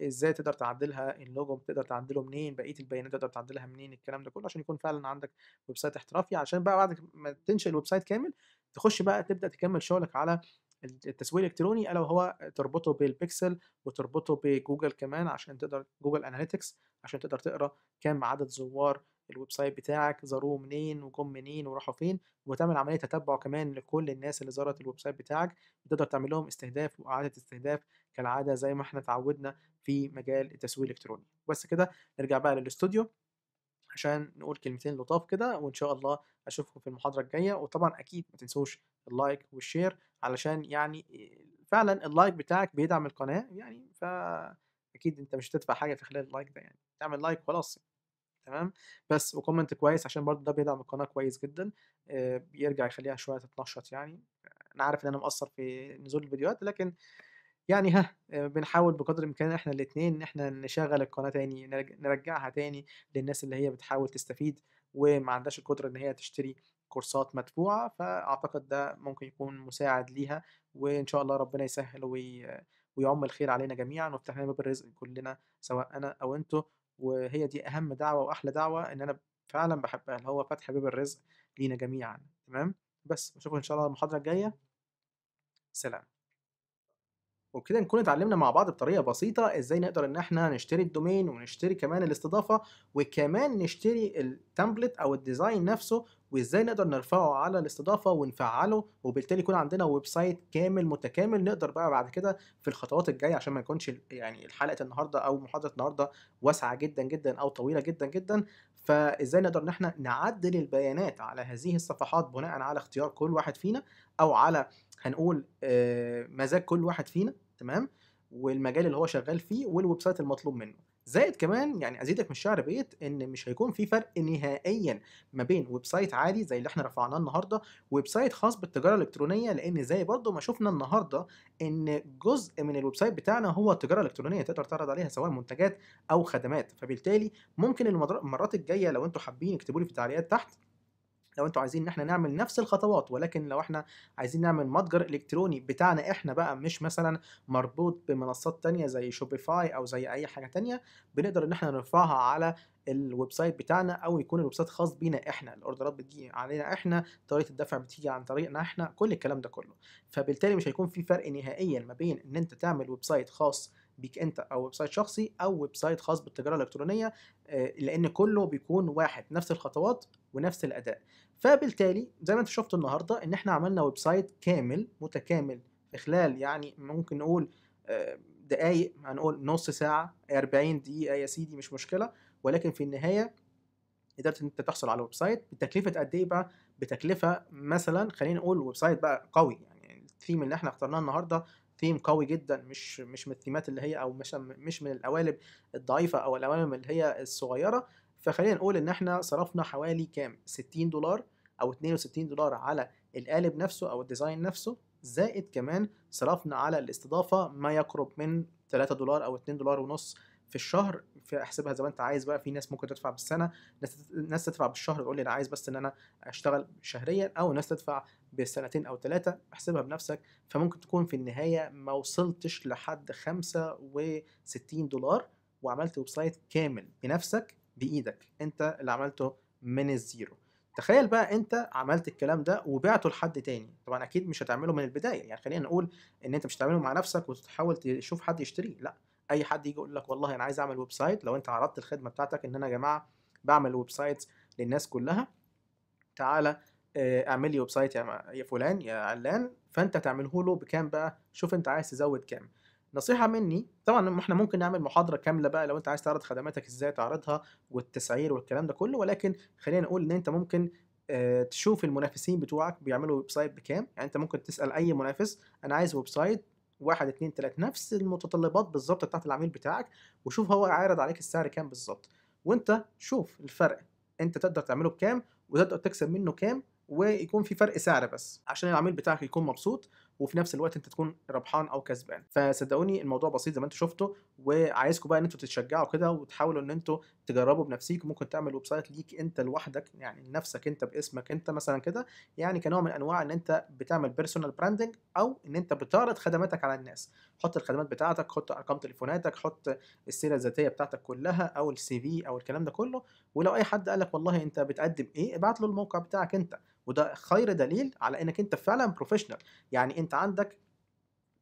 ازاي تقدر تعدلها اللوجو بتقدر تعدله منين بقيه البيانات تقدر تعدلها منين الكلام ده كله عشان يكون فعلا عندك ويب سايت احترافي عشان بقى بعد ما تنشئ الويب سايت كامل تخش بقى تبدا تكمل شغلك على التسويق الالكتروني الا وهو تربطه بالبيكسل وتربطه بجوجل كمان عشان تقدر جوجل اناليتكس عشان تقدر تقرا كم عدد زوار الويب سايت بتاعك زاروه منين وجم منين وراحوا فين وتعمل عمليه تتبع كمان لكل الناس اللي زارت الويب سايت بتاعك بتقدر تعمل لهم استهداف واعاده استهداف كالعاده زي ما احنا اتعودنا في مجال التسويق الالكتروني بس كده نرجع بقى للاستوديو عشان نقول كلمتين لطاف كده وان شاء الله اشوفكم في المحاضره الجايه وطبعا اكيد ما تنسوش اللايك والشير علشان يعني فعلا اللايك بتاعك بيدعم القناه يعني فاكيد انت مش هتدفع حاجه في خلال اللايك ده يعني تعمل لايك خلاص يعني، تمام بس وكومنت كويس عشان برضه ده بيدعم القناه كويس جدا آه، بيرجع يخليها شويه تتنشط يعني انا عارف ان انا مقصر في نزول الفيديوهات لكن يعني ها آه، بنحاول بقدر الامكان احنا الاثنين ان احنا نشغل القناه تاني نرجعها تاني للناس اللي هي بتحاول تستفيد وما عندهاش القدره ان هي تشتري كورسات مدفوعة فأعتقد ده ممكن يكون مساعد ليها وإن شاء الله ربنا يسهل ويعم الخير علينا جميعا ويفتح لنا باب الرزق كلنا سواء أنا أو أنتوا وهي دي أهم دعوة وأحلى دعوة إن أنا فعلا بحبها اللي هو فتح باب الرزق لينا جميعا تمام بس نشوفكم إن شاء الله المحاضرة الجاية سلام وبكده نكون اتعلمنا مع بعض بطريقه بسيطه ازاي نقدر ان احنا نشتري الدومين ونشتري كمان الاستضافه وكمان نشتري التمبلت او الديزاين نفسه وازاي نقدر نرفعه على الاستضافه ونفعله وبالتالي يكون عندنا ويب سايت كامل متكامل نقدر بقى بعد كده في الخطوات الجايه عشان ما يكونش يعني حلقه النهارده او محاضره النهارده واسعه جدا جدا او طويله جدا جدا فازاي نقدر ان احنا نعدل البيانات على هذه الصفحات بناء على اختيار كل واحد فينا او على هنقول آه، مزاج كل واحد فينا تمام والمجال اللي هو شغال فيه والويب سايت المطلوب منه زائد كمان يعني ازيدك من الشعر بيت ان مش هيكون في فرق نهائيا ما بين ويب سايت عادي زي اللي احنا رفعناه النهارده ويب سايت خاص بالتجاره الالكترونيه لان زي برضو ما شفنا النهارده ان جزء من الويب سايت بتاعنا هو التجاره الالكترونيه تقدر تعرض عليها سواء منتجات او خدمات فبالتالي ممكن المرات الجايه لو انتوا حابين اكتبوا لي في التعليقات تحت لو انتوا عايزين ان احنا نعمل نفس الخطوات ولكن لو احنا عايزين نعمل متجر الكتروني بتاعنا احنا بقى مش مثلا مربوط بمنصات تانية زي شوبيفاي او زي اي حاجه تانية بنقدر ان احنا نرفعها على الويب سايت بتاعنا او يكون الويب سايت خاص بينا احنا الاوردرات بتجي علينا احنا طريقه الدفع بتيجي عن طريقنا احنا كل الكلام ده كله فبالتالي مش هيكون في فرق نهائيا ما بين ان انت تعمل ويب سايت خاص بيك انت او ويب سايت شخصي او ويب سايت خاص بالتجاره الالكترونيه آه، لان كله بيكون واحد نفس الخطوات ونفس الاداء فبالتالي زي ما انتم شفتوا النهارده ان احنا عملنا ويب سايت كامل متكامل في خلال يعني ممكن نقول آه، دقايق هنقول نص ساعه 40 دقيقه يا سيدي مش مشكله ولكن في النهايه قدرت ان انت تحصل على ويب سايت بتكلفه قد ايه بقى بتكلفه مثلا خلينا نقول ويب سايت بقى قوي يعني الثيم اللي احنا اخترناه النهارده ثيم قوي جدا مش مش من الثيمات اللي هي او مش مش من القوالب الضعيفه او القوالب اللي هي الصغيره فخلينا نقول ان احنا صرفنا حوالي كام 60 دولار او 62 دولار على القالب نفسه او الديزاين نفسه زائد كمان صرفنا على الاستضافه ما يقرب من 3 دولار او 2 دولار ونص في الشهر في احسبها زي ما انت عايز بقى في ناس ممكن تدفع بالسنه ناس تدفع بالشهر تقول لي انا عايز بس ان انا اشتغل شهريا او ناس تدفع بسنتين او ثلاثه احسبها بنفسك فممكن تكون في النهايه ما وصلتش لحد 65 دولار وعملت ويب سايت كامل بنفسك بايدك انت اللي عملته من الزيرو تخيل بقى انت عملت الكلام ده وبعته لحد تاني طبعا اكيد مش هتعمله من البدايه يعني خلينا نقول ان انت مش هتعمله مع نفسك وتحاول تشوف حد يشتريه لا اي حد يجي يقول لك والله انا عايز اعمل ويب سايت لو انت عرضت الخدمه بتاعتك ان انا يا جماعه بعمل ويب سايتس للناس كلها تعالى آه، اعمل لي ويب سايت يا فلان يا علان فانت تعمله له بكام بقى شوف انت عايز تزود كام نصيحه مني طبعا احنا ممكن نعمل محاضره كامله بقى لو انت عايز تعرض خدماتك ازاي تعرضها والتسعير والكلام ده كله ولكن خلينا نقول ان انت ممكن آه، تشوف المنافسين بتوعك بيعملوا ويب سايت بكام يعني انت ممكن تسال اي منافس انا عايز ويب سايت واحد اثنين تلات نفس المتطلبات بالظبط بتاعت العميل بتاعك وشوف هو عارض عليك السعر كام بالظبط وانت شوف الفرق انت تقدر تعمله بكام وتقدر تكسب منه كام ويكون في فرق سعر بس عشان العميل بتاعك يكون مبسوط وفي نفس الوقت انت تكون ربحان او كسبان فصدقوني الموضوع بسيط زي ما انتم شفتوا وعايزكم بقى ان انتوا تتشجعوا كده وتحاولوا ان انتوا تجربوا بنفسك ممكن تعمل ويب سايت ليك انت لوحدك يعني لنفسك انت باسمك انت مثلا كده يعني كنوع من انواع ان انت بتعمل بيرسونال براندنج او ان انت بتعرض خدماتك على الناس حط الخدمات بتاعتك حط ارقام تليفوناتك حط السيره الذاتيه بتاعتك كلها او السي في او الكلام ده كله ولو اي حد قال لك والله انت بتقدم ايه ابعت له الموقع بتاعك انت وده خير دليل على انك انت فعلا بروفيشنال يعني انت انت عندك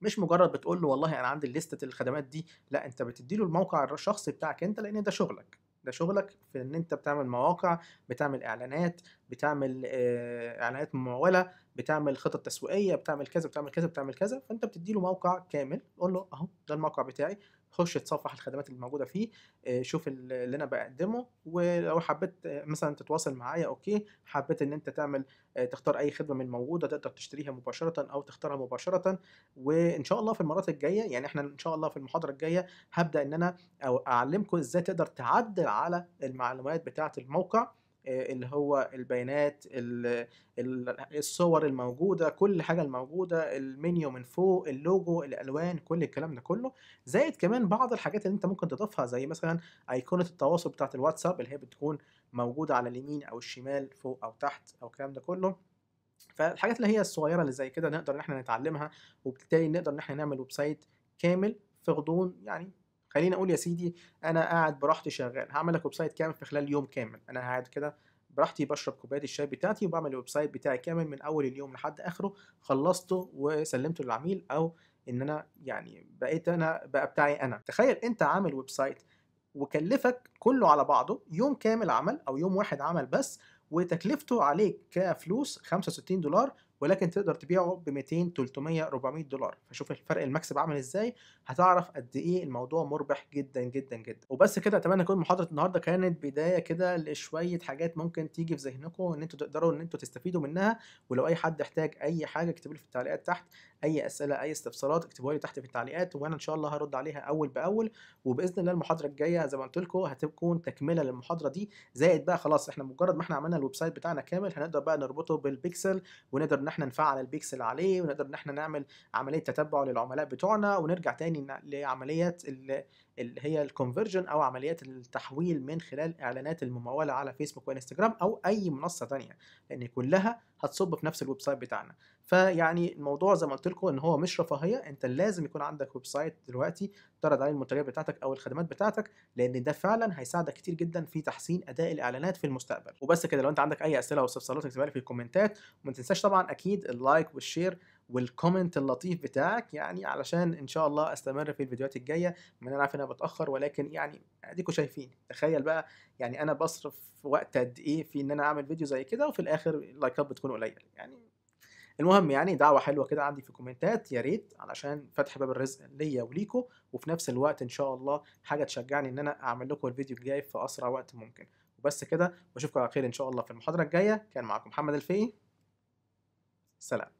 مش مجرد بتقول له والله انا عندي لستة الخدمات دي لا انت بتدي له الموقع الشخصي بتاعك انت لان ده شغلك ده شغلك في ان انت بتعمل مواقع بتعمل اعلانات بتعمل آه، اعلانات مموله بتعمل خطط تسويقيه بتعمل كذا بتعمل كذا بتعمل كذا فانت بتدي له موقع كامل قول له اهو ده الموقع بتاعي خش تصفح الخدمات اللي موجوده فيه آه، شوف اللي انا بقدمه ولو حبيت آه، مثلا تتواصل معايا اوكي حبيت ان انت تعمل آه، تختار اي خدمه من الموجوده تقدر تشتريها مباشره او تختارها مباشره وان شاء الله في المرات الجايه يعني احنا ان شاء الله في المحاضره الجايه هبدا ان انا اعلمكم ازاي تقدر تعدل على المعلومات بتاعه الموقع آه، اللي هو البيانات الصور الموجوده كل حاجه الموجوده المنيو من فوق اللوجو الالوان كل الكلام ده كله زائد كمان بعض الحاجات اللي انت ممكن تضيفها زي مثلا ايقونه التواصل بتاعت الواتساب اللي هي بتكون موجوده على اليمين او الشمال فوق او تحت او الكلام ده كله فالحاجات اللي هي الصغيره اللي زي كده نقدر ان احنا نتعلمها وبالتالي نقدر ان احنا نعمل ويب سايت كامل في غضون يعني خليني اقول يا سيدي انا قاعد براحتي شغال هعمل لك ويب سايت كامل في خلال يوم كامل انا قاعد كده براحتي بشرب كوبايه الشاي بتاعتي وبعمل الويب سايت بتاعي كامل من اول اليوم لحد اخره خلصته وسلمته للعميل او ان انا يعني بقيت انا بقى بتاعي انا تخيل انت عامل ويب سايت وكلفك كله على بعضه يوم كامل عمل او يوم واحد عمل بس وتكلفته عليك كفلوس 65 دولار ولكن تقدر تبيعه ب 200 300 400 دولار فشوف الفرق المكسب عامل ازاي هتعرف قد ايه الموضوع مربح جدا جدا جدا وبس كده اتمنى تكون محاضره النهارده كانت بدايه كده لشويه حاجات ممكن تيجي في ذهنكم ان انتوا تقدروا ان انتوا تستفيدوا منها ولو اي حد احتاج اي حاجه اكتبوا في التعليقات تحت اي اسئله اي استفسارات اكتبوها لي تحت في التعليقات وانا ان شاء الله هرد عليها اول باول وباذن الله المحاضره الجايه زي ما قلت لكم هتكون تكمله للمحاضره دي زائد بقى خلاص احنا مجرد ما احنا عملنا الويب سايت بتاعنا كامل هنقدر بقى نربطه بالبيكسل ونقدر ان احنا نفعل البيكسل عليه ونقدر ان احنا نعمل عمليه تتبع للعملاء بتوعنا ونرجع تاني لعمليه هي الكونفرجن او عمليات التحويل من خلال اعلانات المموله على فيسبوك وانستجرام او اي منصه ثانيه لان كلها هتصب في نفس الويب سايت بتاعنا فيعني الموضوع زي ما قلت لكم ان هو مش رفاهيه انت لازم يكون عندك ويب سايت دلوقتي تعرض عليه المنتجات بتاعتك او الخدمات بتاعتك لان ده فعلا هيساعدك كتير جدا في تحسين اداء الاعلانات في المستقبل وبس كده لو انت عندك اي اسئله او استفسارات اكتبها لي في الكومنتات وما تنساش طبعا اكيد اللايك والشير والكومنت اللطيف بتاعك يعني علشان ان شاء الله استمر في الفيديوهات الجايه ما انا عارف ان انا بتاخر ولكن يعني اديكم شايفين تخيل بقى يعني انا بصرف وقت قد ايه في ان انا اعمل فيديو زي كده وفي الاخر اللايكات بتكون قليله يعني المهم يعني دعوه حلوه كده عندي في الكومنتات يا ريت علشان فتح باب الرزق ليا وليكم وفي نفس الوقت ان شاء الله حاجه تشجعني ان انا اعمل لكم الفيديو الجاي في اسرع وقت ممكن وبس كده واشوفكم على خير ان شاء الله في المحاضره الجايه كان معاكم محمد الفقي سلام